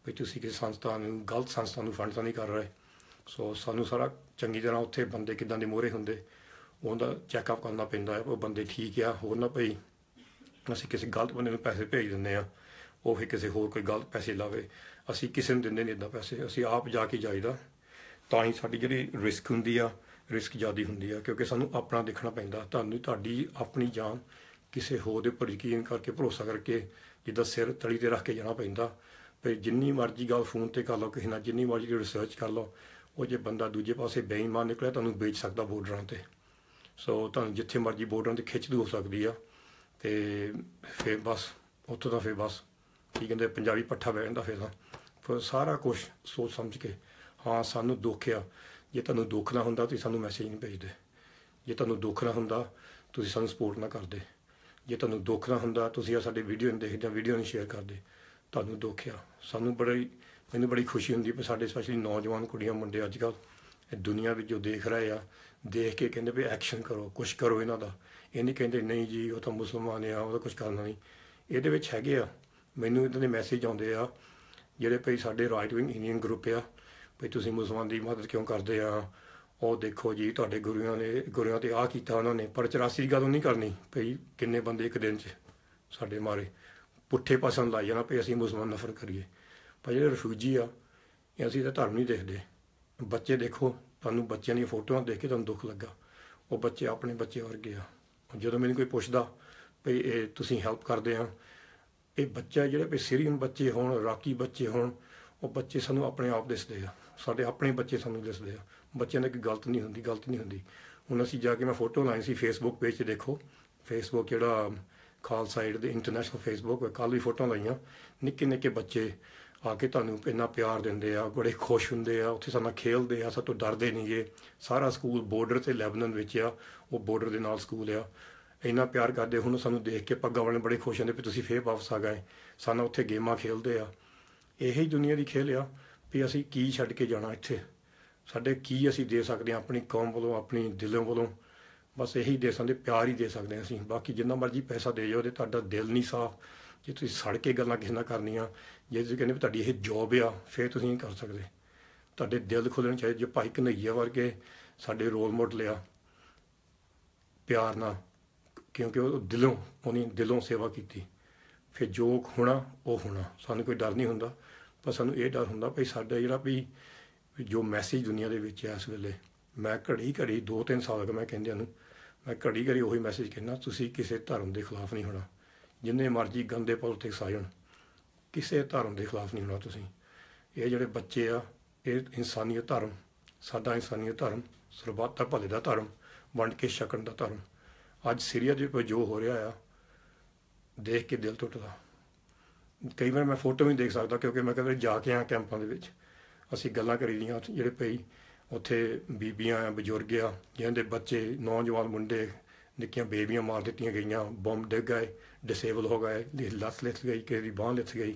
ਵੀ ਤੁਸੀਂ ਕਿਸ ਸੰਸਥਾ ਨੂੰ ਗਲਤ ਸੰਸਥਾ ਨੂੰ ਫੰਡ ਤਾਂ ਨਹੀਂ ਕਰ ਰਹੇ ਸੋ ਸਾਨੂੰ ਸਾਰਾ ਚੰਗੀ ਤਰ੍ਹਾਂ ਉੱਥੇ ਬੰਦੇ ਕਿਦਾਂ ਦੇ ਮੋਹਰੇ ਹੁੰਦੇ ਉਹਦਾ ਚੈੱਕਅਪ ਕਰਨਾ ਪੈਂਦਾ ਹੈ ਉਹ ਬੰਦੇ ਠੀਕ ਆ ਹੋਰ ਨਾ ਭਈ ਅਸੀਂ ਕਿਸੇ ਗਲਤ ਬੰਦੇ ਨੂੰ ਪੈਸੇ ਭੇਜ ਦਿੰਦੇ ਆ ਉਹ ਫੇ ਕਿਸੇ ਹੋਰ ਕੋਈ ਗਲਤ ਪੈਸੇ ਲਾਵੇ ਅਸੀਂ ਕਿਸੇ ਨੂੰ ਦਿੰਦੇ ਨਹੀਂ ਇਦਾਂ ਪੈਸੇ ਅਸੀਂ ਆਪ ਜਾ ਕੇ ਜਾਈਦਾ ਤਾਂ ਹੀ ਸਾਡੀ ਜਿਹੜੀ ਰਿਸਕ ਹੁੰਦੀ ਆ ਰਿਸਕ ਜ਼ਿਆਦੀ ਹੁੰਦੀ ਆ ਕਿਉਂਕਿ ਸਾਨੂੰ ਆਪਣਾ ਦੇਖਣਾ ਪੈਂਦਾ ਤੁਹਾਨੂੰ ਤੁਹਾਡੀ ਆਪਣੀ ਜਾਨ ਕਿਸੇ ਹੋਰ ਦੇ ਉੱਪਰ ਯਕੀਨ ਕਰਕੇ ਭਰੋਸਾ ਕਰਕੇ ਜਿੱਦਾਂ ਸਿਰ ਤਲੀ ਤੇ ਰੱਖ ਕੇ ਜਾਣਾ ਪੈਂਦਾ ਤੇ ਜਿੰਨੀ ਮਰਜ਼ੀ ਗੱਲ ਫੋਨ ਤੇ ਕਰ ਲਓ ਕਿਸੇ ਨਾਲ ਜਿੰਨੀ ਮਰਜ਼ੀ ਰਿਸਰਚ ਕਰ ਲਓ ਉਹ ਜੇ ਬੰਦਾ ਦੂਜੇ ਪਾਸੇ ਬੇਈਮਾਨ ਨਿਕਲਿਆ ਤੁਹਾਨੂੰ ਵੇਚ ਸਕਦਾ ਬਾਰਡਰਾਂ ਤੇ ਸੋ ਤੁਹਾਨੂੰ ਜਿੱਥੇ ਮਰਜ਼ੀ ਬਾਰਡਰਾਂ ਤੇ ਖਿੱਚ ਦੂ ਹੋ ਸਕਦੀ ਆ ਤੇ ਫੇਰ ਬਸ ਉੱਥੋਂ ਤਾਂ ਫੇਰ ਬਸ ਕੀ ਕਹਿੰਦੇ ਪੰਜਾਬੀ ਪੱਠਾ ਬੈਠਣ ਦਾ ਫਾਇਦਾ ਪਰ ਸਾਰਾ ਕੁਝ ਸੋਚ ਸਮਝ ਕੇ ਹਾਂ ਸਾਨੂੰ ਦੁੱਖ ਆ ਜੇ ਤੁਹਾਨੂੰ ਦੁੱਖ ਨਾ ਹੁੰਦਾ ਤੁਸੀਂ ਸਾਨੂੰ ਮੈਸੇਜ ਨਹੀਂ ਭੇਜਦੇ ਜੇ ਤੁਹਾਨੂੰ ਦੁੱਖ ਨਾ ਹੁੰਦਾ ਤੁਸੀਂ ਸਾਨੂੰ ਸਪੋਰਟ ਨਾ ਕਰਦੇ ਜੇ ਤੁਹਾਨੂੰ ਦੁੱਖ ਨਾ ਹੁੰਦਾ ਤੁਸੀਂ ਆ ਸਾਡੇ ਵੀਡੀਓ ਨਹੀਂ ਦੇਖਦੇ ਜਾਂ ਵੀਡੀਓ ਨਹੀਂ ਸ਼ੇਅਰ ਕਰਦੇ ਤੁਹਾਨੂੰ ਦੁੱਖ ਆ ਸਾਨੂੰ ਬੜੀ ਮੈਨੂੰ ਬੜੀ ਖੁਸ਼ੀ ਹੁੰਦੀ ਪਰ ਸਾਡੇ ਸਪੈਸ਼ਲੀ ਨੌਜਵਾਨ ਕੁੜੀਆਂ ਮੁੰਡੇ ਅੱਜ ਇਹ ਦੁਨੀਆ ਵਿੱਚ ਜੋ ਦੇਖ ਰਹੇ ਆ ਦੇਖ ਕੇ ਕਹਿੰਦੇ ਵੀ ਐਕਸ਼ਨ ਕਰੋ ਕੁਝ ਕਰੋ ਇਹਨਾਂ ਦਾ ਇਹ ਨਹੀਂ ਕਹਿੰਦੇ ਨਹੀਂ ਜੀ ਉਹ ਤਾਂ ਮੁਸਲਮਾਨ ਆ ਉਹ ਤਾਂ ਕੁਝ ਕਰਨਾ ਨਹੀਂ ਇਹਦੇ ਵਿੱਚ ਹੈਗੇ ਆ ਮੈਨੂੰ ਇਦਾਂ ਦੇ ਮੈਸੇਜ ਆਉਂਦੇ ਆ ਜਿਹੜੇ ਭਈ ਸਾਡੇ ਰਾਈਟ ਵਿੰਗ ਇੰਡੀਅਨ ਗਰੁੱਪ ਆ ਭਈ ਤੁਸੀਂ ਮੁਸਲਮਾਨ ਦੀ ਮਦਦ ਕਿਉਂ ਕਰਦੇ ਆ ਉਹ ਦੇਖੋ ਜੀ ਤੁਹਾਡੇ ਗੁਰੂਆਂ ਨੇ ਗੁਰੂਆਂ ਤੇ ਆ ਕੀਤਾ ਉਹਨਾਂ ਨੇ ਪਰ 84 ਗੱਲ ਨਹੀਂ ਕਰਨੀ ਭਈ ਕਿੰਨੇ ਬੰਦੇ ਇੱਕ ਦਿਨ 'ਚ ਸਾਡੇ ਮਾਰੇ ਪੁੱਠੇ ਪਸੰਦ ਲਾਈ ਜਾਣਾ ਭਈ ਅਸੀਂ ਮੁਸਲਮਾਨ ਨਫ਼ਰਤ ਕਰੀਏ ਭਈ ਜਿਹੜੇ ਰਫਿਊਜੀ ਆ ਇਹ ਅਸੀਂ ਤਾਂ ਧਰਮ ਨਹੀਂ ਦੇਖਦੇ ਬੱਚੇ ਦੇਖੋ ਤੁਹਾਨੂੰ ਬੱਚਿਆਂ ਦੀਆਂ ਫੋਟੋਆਂ ਦੇਖ ਕੇ ਤੁਹਾਨੂੰ ਦੁੱਖ ਲੱਗਾ ਉਹ ਬੱਚੇ ਆਪਣੇ ਬੱਚੇ ਵਰਗੇ ਆ ਜਦੋਂ ਮੈਨੂੰ ਕੋਈ ਪੁੱਛਦਾ ਭਈ ਇਹ ਤੁਸੀਂ ਹੈਲਪ ਕਰਦੇ ਆ ਇਹ ਬੱਚਾ ਜਿਹੜੇ ਵੀ ਸੀਰੀਅਨ ਬੱਚੇ ਹੋਣ ਰਾਕੀ ਬੱਚੇ ਹੋਣ ਉਹ ਬੱਚੇ ਸਾਨੂੰ ਆਪਣੇ ਆਪ ਦਿਸਦੇ ਆ ਸਾਡੇ ਆਪਣੇ ਬੱਚੇ ਸਾਨੂੰ ਦਿਸਦੇ ਆ ਬੱਚਿਆਂ ਨੇ ਕੋਈ ਗਲਤ ਨਹੀਂ ਹੁੰਦੀ ਗਲਤ ਨਹੀਂ ਹੁੰਦੀ ਹੁਣ ਅਸੀਂ ਜਾ ਕੇ ਮੈਂ ਫੋਟੋ ਲਾਈ ਸੀ ਫੇਸਬੁੱਕ ਪੇਜ ਤੇ ਦੇਖੋ ਫੇਸਬੁੱਕ ਜਿਹੜਾ ਖਾਲ ਸਾਈਡ ਦੇ ਇੰਟਰਨੈਸ਼ਨਲ ਫੇਸਬੁੱਕ 'ਤੇ ਕੱਲ੍ਹ ਵੀ ਫੋਟੋਆਂ ਲਾਈਆਂ ਨਿੱਕੇ ਨਿੱਕੇ ਬੱਚੇ ਆ ਕੇ ਤੁਹਾਨੂੰ ਇੰਨਾ ਪਿਆਰ ਦਿੰਦੇ ਆ ਬੜੇ ਖੁਸ਼ ਹੁੰਦੇ ਆ ਉੱਥੇ ਸਾਨੂੰ ਖੇਲਦੇ ਆ ਸਾਤੋਂ ਡਰਦੇ ਨਹੀਂਗੇ ਸਾਰਾ ਸਕੂਲ ਬਾਰਡਰ ਤੇ ਲੈਬਨਨ ਵਿੱਚ ਆ ਉਹ ਬਾਰਡਰ ਦੇ ਨਾਲ ਸਕੂਲ ਆ ਇੰਨਾ ਪਿਆਰ ਕਰਦੇ ਹੁਣ ਸਾਨੂੰ ਦੇਖ ਕੇ ਪੱਗਾਂ ਵਾਲੇ ਬੜੇ ਖੁਸ਼ ਹੁੰਦੇ ਵੀ ਤੁਸੀਂ ਫੇਰ ਵਾਪਸ ਆ ਗਏ ਸਾਨੂੰ ਉੱਥੇ ਗੇਮਾਂ ਖੇਲਦੇ ਆ ਇਹੀ ਦੁਨੀਆ ਦੀ ਖੇਲ ਆ ਵੀ ਅਸੀਂ ਕੀ ਛੱਡ ਕੇ ਜਾਣਾ ਇੱਥੇ ਸਾਡੇ ਕੀ ਅਸੀਂ ਦੇ ਸਕਦੇ ਆ ਆਪਣੀ ਕੌਮ ਵੱਲੋਂ ਆਪਣੀ ਦਿਲੋਂ ਵੱਲੋਂ ਬਸ ਇਹੀ ਦੇ ਸਕਦੇ ਪਿਆਰ ਹੀ ਦੇ ਸਕਦੇ ਆ ਅਸੀਂ ਬਾਕੀ ਜਿੰਨਾ ਮਰਜ਼ੀ ਪੈਸਾ ਦੇ ਜਾਓ ਤੇ ਤੁਹਾਡਾ ਦਿਲ ਨਹੀਂ ਸਾਫ਼ ਜੇ ਤੁਸੀਂ ਸੜ ਕੇ ਗੱਲਾਂ ਕਿਸੇ ਨਾਲ ਕਰਨੀਆਂ ਜੇ ਤੁਸੀਂ ਕਹਿੰਦੇ ਤੁਹਾਡੀ ਇਹ ਜੌਬ ਆ ਫੇਰ ਤੁਸੀਂ ਨਹੀਂ ਕਰ ਸਕਦੇ ਤੁਹਾਡੇ ਦਿਲ ਖੋਲਣ ਚਾਹੀਦੇ ਜੇ ਭਾਈ ਕਨਈਆ ਵਰਗੇ ਸਾਡੇ ਰੋਲ ਮਾਡਲ ਆ ਪਿਆਰ ਨਾਲ ਕਿਉਂਕਿ ਉਹ ਦਿਲੋਂ ਉਹਨੇ ਦਿਲੋਂ ਸੇਵਾ ਕੀਤੀ ਫਿਰ ਜੋ ਹੋਣਾ ਉਹ ਹੋਣਾ ਸਾਨੂੰ ਕੋਈ ਡਰ ਨਹੀਂ ਹੁੰਦਾ ਪਰ ਸਾਨੂੰ ਇਹ ਡਰ ਹੁੰਦਾ ਭਈ ਸਾਡਾ ਜਿਹੜਾ ਵੀ ਜੋ ਮੈਸੇਜ ਦੁਨੀਆ ਦੇ ਵਿੱਚ ਹੈ ਇਸ ਵੇਲੇ ਮੈਂ ਘੜੀ ਘੜੀ 2-3 ਸਾਲ ਤੋਂ ਮੈਂ ਕਹਿੰਦਿਆਂ ਨੂੰ ਮੈਂ ਘੜੀ ਘੜੀ ਉਹੀ ਮੈਸੇਜ ਕਹਿੰਦਾ ਤੁਸੀਂ ਕਿਸੇ ਧਰਮ ਦੇ ਖਿਲਾਫ ਨਹੀਂ ਹੋਣਾ ਜਿੰਨੇ ਮਰਜ਼ੀ ਗੰਦੇ ਪੋਲਿਟਿਕਸ ਆ ਜਾਣ ਕਿਸੇ ਧਰਮ ਦੇ ਖਿਲਾਫ ਨਹੀਂ ਹੋਣਾ ਤੁਸੀਂ ਇਹ ਜਿਹੜੇ ਬੱਚੇ ਆ ਇਹ ਇਨਸਾਨੀਅਤ ਧਰਮ ਸਾਡਾ ਇਨਸਾਨੀਅਤ ਧਰਮ ਸਰਬੱਤ ਦਾ ਭਲੇ ਦਾ ਧਰਮ ਵੰਡ ਕੇ ਛਕਣ ਦਾ ਧਰਮ ਅੱਜ ਸੀਰੀਆ ਦੇ ਵਿੱਚ ਜੋ ਹੋ ਰਿਹਾ ਆ ਦੇਖ ਕੇ ਦਿਲ ਟੁੱਟਦਾ ਕਈ ਵਾਰ ਮੈਂ ਫੋਟੋ ਵੀ ਦੇਖ ਸਕਦਾ ਕਿਉਂਕਿ ਮੈਂ ਕਦੇ ਜਾ ਕੇ ਆ ਕੈਂਪਾਂ ਦੇ ਵਿੱਚ ਅਸੀਂ ਗੱਲਾਂ ਕਰੀ ਦੀਆਂ ਜਿਹੜੇ ਪਈ ਉੱਥੇ ਬੀਬੀਆਂ ਆ ਬਜ਼ੁਰਗ ਆ ਜਿਹਨਾਂ ਬੱਚੇ ਨੌਜਵਾਨ ਮੁੰਡੇ ਨਿੱਕੀਆਂ ਬੇਬੀਆਂ ਮਾਰ ਦਿੱਤੀਆਂ ਗਈਆਂ ਬੰਬ ਡਿੱਗ ਗਏ ਡਿਸੇਬਲ ਹੋ ਗਏ ਦੀ ਲੱਤ ਲਿਥ ਗਈ ਕਿਸੇ ਦੀ ਬਾਹ ਲੱਤ ਗਈ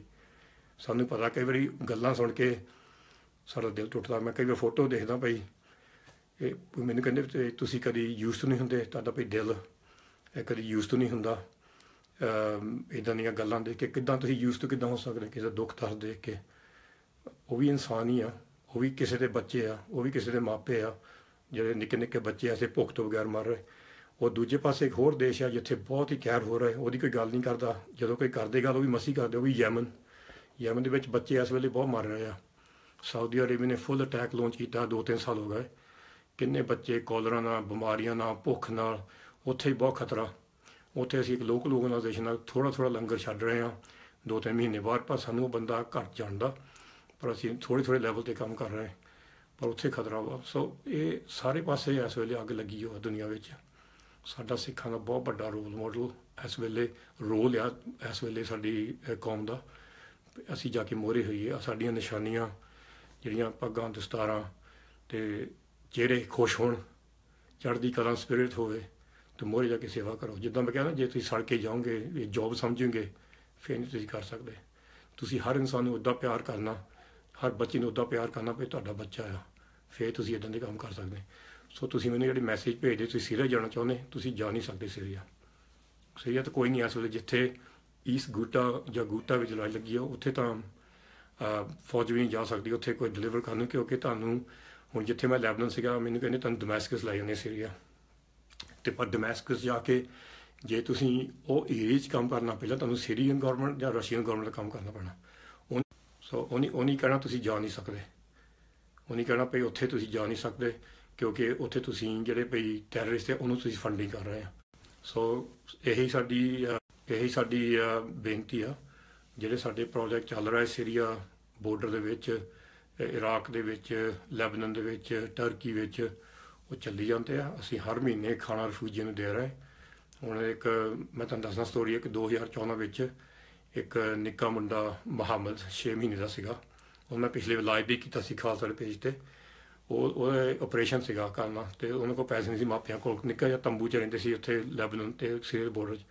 ਸਾਨੂੰ ਪਤਾ ਕਈ ਵਾਰੀ ਗੱਲਾਂ ਸੁਣ ਕੇ ਸਾਡਾ ਦਿਲ ਟੁੱਟਦਾ ਮੈਂ ਕਈ ਵਾਰ ਫੋਟੋ ਦੇਖਦਾ ਭਾਈ ਇਹ ਮੈਨੂੰ ਕਹਿੰਦੇ ਤੁਸੀਂ ਕਦੀ ਯੂਸ ਨਹੀਂ ਹੁੰਦੇ ਤੁਹਾਡਾ ਭਾਈ ਦਿਲ ਕਦੀ ਯੂਜ਼ ਤੋਂ ਨਹੀਂ ਹੁੰਦਾ ਇਦਾਂ ਦੀਆਂ ਗੱਲਾਂ ਦੇ ਕੇ ਕਿਦਾਂ ਤੁਸੀਂ ਯੂਜ਼ ਤੋਂ ਕਿਦਾਂ ਹੋ ਸਕਦੇ ਕਿਸੇ ਦੁੱਖ ਦਰਦ ਦੇਖ ਕੇ ਉਹ ਵੀ ਇਨਸਾਨ ਹੀ ਆ ਉਹ ਵੀ ਕਿਸੇ ਦੇ ਬੱਚੇ ਆ ਉਹ ਵੀ ਕਿਸੇ ਦੇ ਮਾਪੇ ਆ ਜਿਹੜੇ ਨਿੱਕੇ ਨਿੱਕੇ ਬੱਚੇ ਐਸੇ ਭੁੱਖ ਤੋਂ ਬਗੈਰ ਮਰ ਰਹੇ ਉਹ ਦੂਜੇ ਪਾਸੇ ਇੱਕ ਹੋਰ ਦੇਸ਼ ਆ ਜਿੱਥੇ ਬਹੁਤ ਹੀ ਕਹਿਰ ਹੋ ਰਿਹਾ ਉਹਦੀ ਕੋਈ ਗੱਲ ਨਹੀਂ ਕਰਦਾ ਜਦੋਂ ਕੋਈ ਕਰਦੇ ਗੱਲ ਉਹ ਵੀ ਮਸੀ ਕਰਦੇ ਉਹ ਵੀ ਯਮਨ ਯਮਨ ਦੇ ਵਿੱਚ ਬੱਚੇ ਇਸ ਵੇਲੇ ਬਹੁਤ ਮਰ ਰਹੇ ਆ ਸਾਊਦੀ ਅਰੇਬੀਆ ਨੇ ਫੁੱਲ ਅਟੈਕ ਲਾਂਚ ਕੀਤਾ 2-3 ਸਾਲ ਹੋ ਗਏ ਕਿੰਨੇ ਬੱਚੇ ਕੋਲਰਾ ਨਾਲ ਬਿਮਾਰੀਆਂ ਨਾਲ ਭੁੱਖ ਨਾਲ ਉੱਥੇ ਹੀ ਬਹੁਤ ਖਤਰਾ ਉੱਥੇ ਅਸੀਂ ਇੱਕ ਲੋਕਲ ਆਰਗੇਨਾਈਜੇਸ਼ਨ ਨਾਲ ਥੋੜਾ ਥੋੜਾ ਲੰਗਰ ਛੱਡ ਰਹੇ ਹਾਂ ਦੋ ਤਿੰਨ ਮਹੀਨੇ ਬਾਅਦ ਪਰ ਸਾਨੂੰ ਬੰਦਾ ਘਰ ਜਾਣਦਾ ਪਰ ਅਸੀਂ ਥੋੜੇ ਥੋੜੇ ਲੈਵਲ ਤੇ ਕੰਮ ਕਰ ਰਹੇ ਹਾਂ ਪਰ ਉੱਥੇ ਖਤਰਾ ਵਾ ਸੋ ਇਹ ਸਾਰੇ ਪਾਸੇ ਇਸ ਵੇਲੇ ਅੱਗ ਲੱਗੀ ਹੈ ਦੁਨੀਆ ਵਿੱਚ ਸਾਡਾ ਸਿੱਖਾਂ ਦਾ ਬਹੁਤ ਵੱਡਾ ਰੋਲ ਮਾਡਲ ਇਸ ਵੇਲੇ ਰੋਲ ਆ ਇਸ ਵੇਲੇ ਸਾਡੀ ਕੌਮ ਦਾ ਅਸੀਂ ਜਾ ਕੇ ਮੋਰੇ ਹੋਈਏ ਸਾਡੀਆਂ ਨਿਸ਼ਾਨੀਆਂ ਜਿਹੜੀਆਂ ਪੱਗਾਂ ਦਸਤਾਰਾਂ ਤੇ ਚਿਹਰੇ ਖੁਸ਼ ਹੋਣ ਚੜ੍ਹਦੀ ਕਲਾ ਸਪਿਰਿਟ ਹੋਵੇ ਤੇ ਮੋਰੇ ਜਾ ਕੇ ਸੇਵਾ ਕਰੋ ਜਿੱਦਾਂ ਮੈਂ ਕਹਿੰਦਾ ਜੇ ਤੁਸੀਂ ਸੜ ਕੇ ਜਾਓਗੇ ਇਹ ਜੌਬ ਸਮਝੋਗੇ ਫਿਰ ਨਹੀਂ ਤੁਸੀਂ ਕਰ ਸਕਦੇ ਤੁਸੀਂ ਹਰ ਇਨਸਾਨ ਨੂੰ ਉਦਾਂ ਪਿਆਰ ਕਰਨਾ ਹਰ ਬੱਚੇ ਨੂੰ ਉਦਾਂ ਪਿਆਰ ਕਰਨਾ ਵੀ ਤੁਹਾਡਾ ਬੱਚਾ ਆ ਫਿਰ ਤੁਸੀਂ ਇਦਾਂ ਦੇ ਕੰਮ ਕਰ ਸਕਦੇ ਸੋ ਤੁਸੀਂ ਮੈਨੂੰ ਜਿਹੜੀ ਮੈਸੇਜ ਭੇਜਦੇ ਤੁਸੀਂ ਸਿਰੇ ਜਾਣਾ ਚਾਹੁੰਦੇ ਤੁਸੀਂ ਜਾ ਨਹੀਂ ਸਕਦੇ ਸਿਰੇ ਆ ਸਿਰੇ ਤਾਂ ਕੋਈ ਨਹੀਂ ਇਸ ਜਿੱਥੇ ਇਸ ਗੂਟਾ ਜਾਂ ਗੂਟਾ ਵਿੱਚ ਲੜਾਈ ਲੱਗੀ ਹੋ ਉੱਥੇ ਤਾਂ ਫੌਜ ਵੀ ਨਹੀਂ ਜਾ ਸਕਦੀ ਉੱਥੇ ਕੋਈ ਡਿਲੀਵਰ ਕਰਨ ਕਿਉਂਕਿ ਤੁਹਾਨੂੰ ਹੁਣ ਜਿੱਥੇ ਮੈਂ ਲੈਬਨਨ ਸੀਗਾ ਮੈਨੂੰ ਕਹਿੰਦੇ ਤੁਹਾਨੂੰ ਦਮੈਸਕਸ ਲੈ ਸਿਰੇ ਆ ਤੇ ਪਰ ਦਮੈਸਕਸ ਜਾ ਕੇ ਜੇ ਤੁਸੀਂ ਉਹ ਏਰੀਆ 'ਚ ਕੰਮ ਕਰਨਾ ਪਹਿਲਾਂ ਤੁਹਾਨੂੰ ਸੀਰੀਅਨ ਗਵਰਨਮੈਂਟ ਜਾਂ ਰਸ਼ੀਅਨ ਗਵਰਨਮੈਂਟ ਦਾ ਕੰਮ ਕਰਨਾ ਪੈਣਾ ਉਹ ਸੋ ਉਹਨੀ ਉਹਨੀ ਕਹਿਣਾ ਤੁਸੀਂ ਜਾ ਨਹੀਂ ਸਕਦੇ ਉਹਨੀ ਕਹਿਣਾ ਭਈ ਉੱਥੇ ਤੁਸੀਂ ਜਾ ਨਹੀਂ ਸਕਦੇ ਕਿਉਂਕਿ ਉੱਥੇ ਤੁਸੀਂ ਜਿਹੜੇ ਭਈ ਟੈਰਰਿਸਟ ਹੈ ਉਹਨੂੰ ਤੁਸੀਂ ਫੰਡਿੰਗ ਕਰ ਰਹੇ ਆ ਸੋ ਇਹੀ ਸਾਡੀ ਇਹੀ ਸਾਡੀ ਬੇਨਤੀ ਆ ਜਿਹੜੇ ਸਾਡੇ ਪ੍ਰੋਜੈਕਟ ਚੱਲ ਰਹੇ ਸੀਰੀਆ ਬਾਰਡਰ ਦੇ ਵਿੱਚ ਇਰਾਕ ਦੇ ਵਿੱਚ ਲੈਬਨਨ ਦੇ ਵਿੱਚ ਟਰਕੀ ਵਿੱਚ ਉਹ ਚੱਲੀ ਜਾਂਦੇ ਆ ਅਸੀਂ ਹਰ ਮਹੀਨੇ ਖਾਣਾ ਰਿਫਿਊਜੀ ਨੂੰ ਦੇ ਰਹੇ ਹੁਣ ਇੱਕ ਮੈਂ ਤੁਹਾਨੂੰ ਦੱਸਣਾ ਸਟੋਰੀ ਇੱਕ 2014 ਵਿੱਚ ਇੱਕ ਨਿੱਕਾ ਮੁੰਡਾ ਮੁਹੰਮਦ 6 ਮਹੀਨੇ ਦਾ ਸੀਗਾ ਉਹ ਮੈਂ ਪਿਛਲੇ ਲਾਈਵ ਵੀ ਕੀਤਾ ਸੀ ਖਾਲਸਾ ਦੇ ਪੇਜ ਤੇ ਉਹ ਉਹ ਆਪਰੇਸ਼ਨ ਸੀਗਾ ਕਰਨਾ ਤੇ ਉਹਨਾਂ ਕੋਲ ਪੈਸੇ ਨਹੀਂ ਸੀ ਮਾਪਿਆਂ ਕੋਲ ਨਿੱਕਾ ਜਿਹਾ ਤੰਬੂ ਚ ਰਹਿੰਦੇ ਸੀ ਉੱਥੇ ਲੈਬਨਨ ਤੇ ਸੀਰੀਅਲ ਬਾਰਡਰ 'ਚ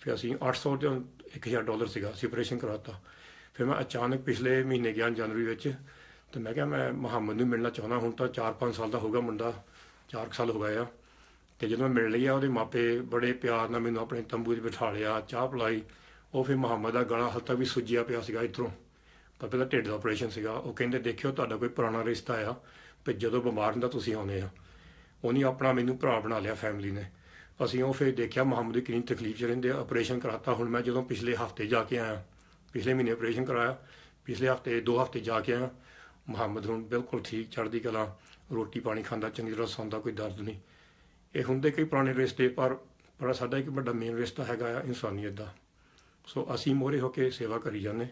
ਫਿਰ ਅਸੀਂ 800 ਤੇ 1000 ਡਾਲਰ ਸੀਗਾ ਅਸੀਂ ਆਪਰੇਸ਼ਨ ਕਰਾਤਾ ਫਿਰ ਮੈਂ ਅਚਾਨਕ ਪਿਛਲੇ ਮਹੀਨੇ ਗਿਆ ਜਨਵਰੀ ਵਿੱਚ ਤੇ ਮੈਂ ਕਿਹਾ ਮੈਂ ਮੁਹੰਮਦ ਨੂੰ ਮਿਲਣਾ ਚਾਹੁੰਦਾ ਹੁਣ ਤਾਂ 4-5 ਸਾਲ ਦਾ ਹੋਗਾ ਮੁੰਡਾ 4 ਸਾਲ ਹੋ ਗਏ ਆ ਤੇ ਜਦੋਂ ਮੈਂ ਮਿਲ ਲਿਆ ਉਹਦੇ ਮਾਪੇ ਬੜੇ ਪਿਆਰ ਨਾਲ ਮੈਨੂੰ ਆਪਣੇ ਤੰਬੂ 'ਚ ਬਿਠਾ ਲਿਆ ਚਾਹ ਪਲਾਈ ਉਹ ਫਿਰ ਮੁਹੰਮਦ ਦਾ ਗਲਾ ਹਲਤਾ ਵੀ ਸੁੱਜਿਆ ਪਿਆ ਸੀਗਾ ਇਧਰੋਂ ਪਰ ਪਹਿਲਾਂ ਢਿੱਡ ਦਾ ਆਪਰੇਸ਼ਨ ਸੀਗਾ ਉਹ ਕਹਿੰਦੇ ਦੇਖਿਓ ਤੁਹਾਡਾ ਕੋਈ ਪੁਰਾਣਾ ਰਿਸ਼ਤਾ ਆ ਵੀ ਜਦੋਂ ਬਿਮਾਰ ਹੁੰਦਾ ਤੁਸੀਂ ਆਉਂਦੇ ਆ ਉਹਨੇ ਆਪਣਾ ਮੈਨੂੰ ਭਰਾ ਬਣਾ ਲਿਆ ਫੈਮਿਲੀ ਨੇ ਅਸੀਂ ਉਹ ਫਿਰ ਦੇਖਿਆ ਮੁਹੰਮਦ ਕਿੰਨੀ ਤਕਲੀਫ 'ਚ ਰਹਿੰਦੇ ਆ ਆਪਰੇਸ਼ਨ ਕਰਾਤਾ ਹੁਣ ਮੈਂ ਜਦੋਂ ਪਿਛਲੇ ਹਫਤੇ ਜਾ ਕੇ ਆਇਆ ਪਿਛਲੇ ਮਹੀਨੇ ਆਪਰੇਸ਼ਨ ਕਰਾਇਆ ਪਿਛਲੇ ਹਫਤੇ ਦੋ ਹਫਤੇ ਜਾ ਕੇ ਆਇਆ ਮੁਹੰਮਦ ਹੁਣ ਬਿਲਕੁਲ ਠੀਕ ਚੜ੍ਹਦੀ ਕਲਾ ਰੋਟੀ ਪਾਣੀ ਖਾਂਦਾ ਚੰਗੀ ਤਰ੍ਹਾਂ ਸੌਂਦਾ ਕੋਈ ਦਰਦ ਨਹੀਂ ਇਹ ਹੁੰਦੇ ਕਈ ਪੁਰਾਣੇ ਰਿਸ਼ਤੇ ਪਰ ਬੜਾ ਸਾਡਾ ਇੱਕ ਵੱਡਾ ਮੇਨ ਰਿਸ਼ਤਾ ਹੈਗਾ ਆ ਇਨਸਾਨੀਅਤ ਦਾ ਸੋ ਅਸੀਂ ਮੋਰੇ ਹੋ ਕੇ ਸੇਵਾ ਕਰੀ ਜਾਂਦੇ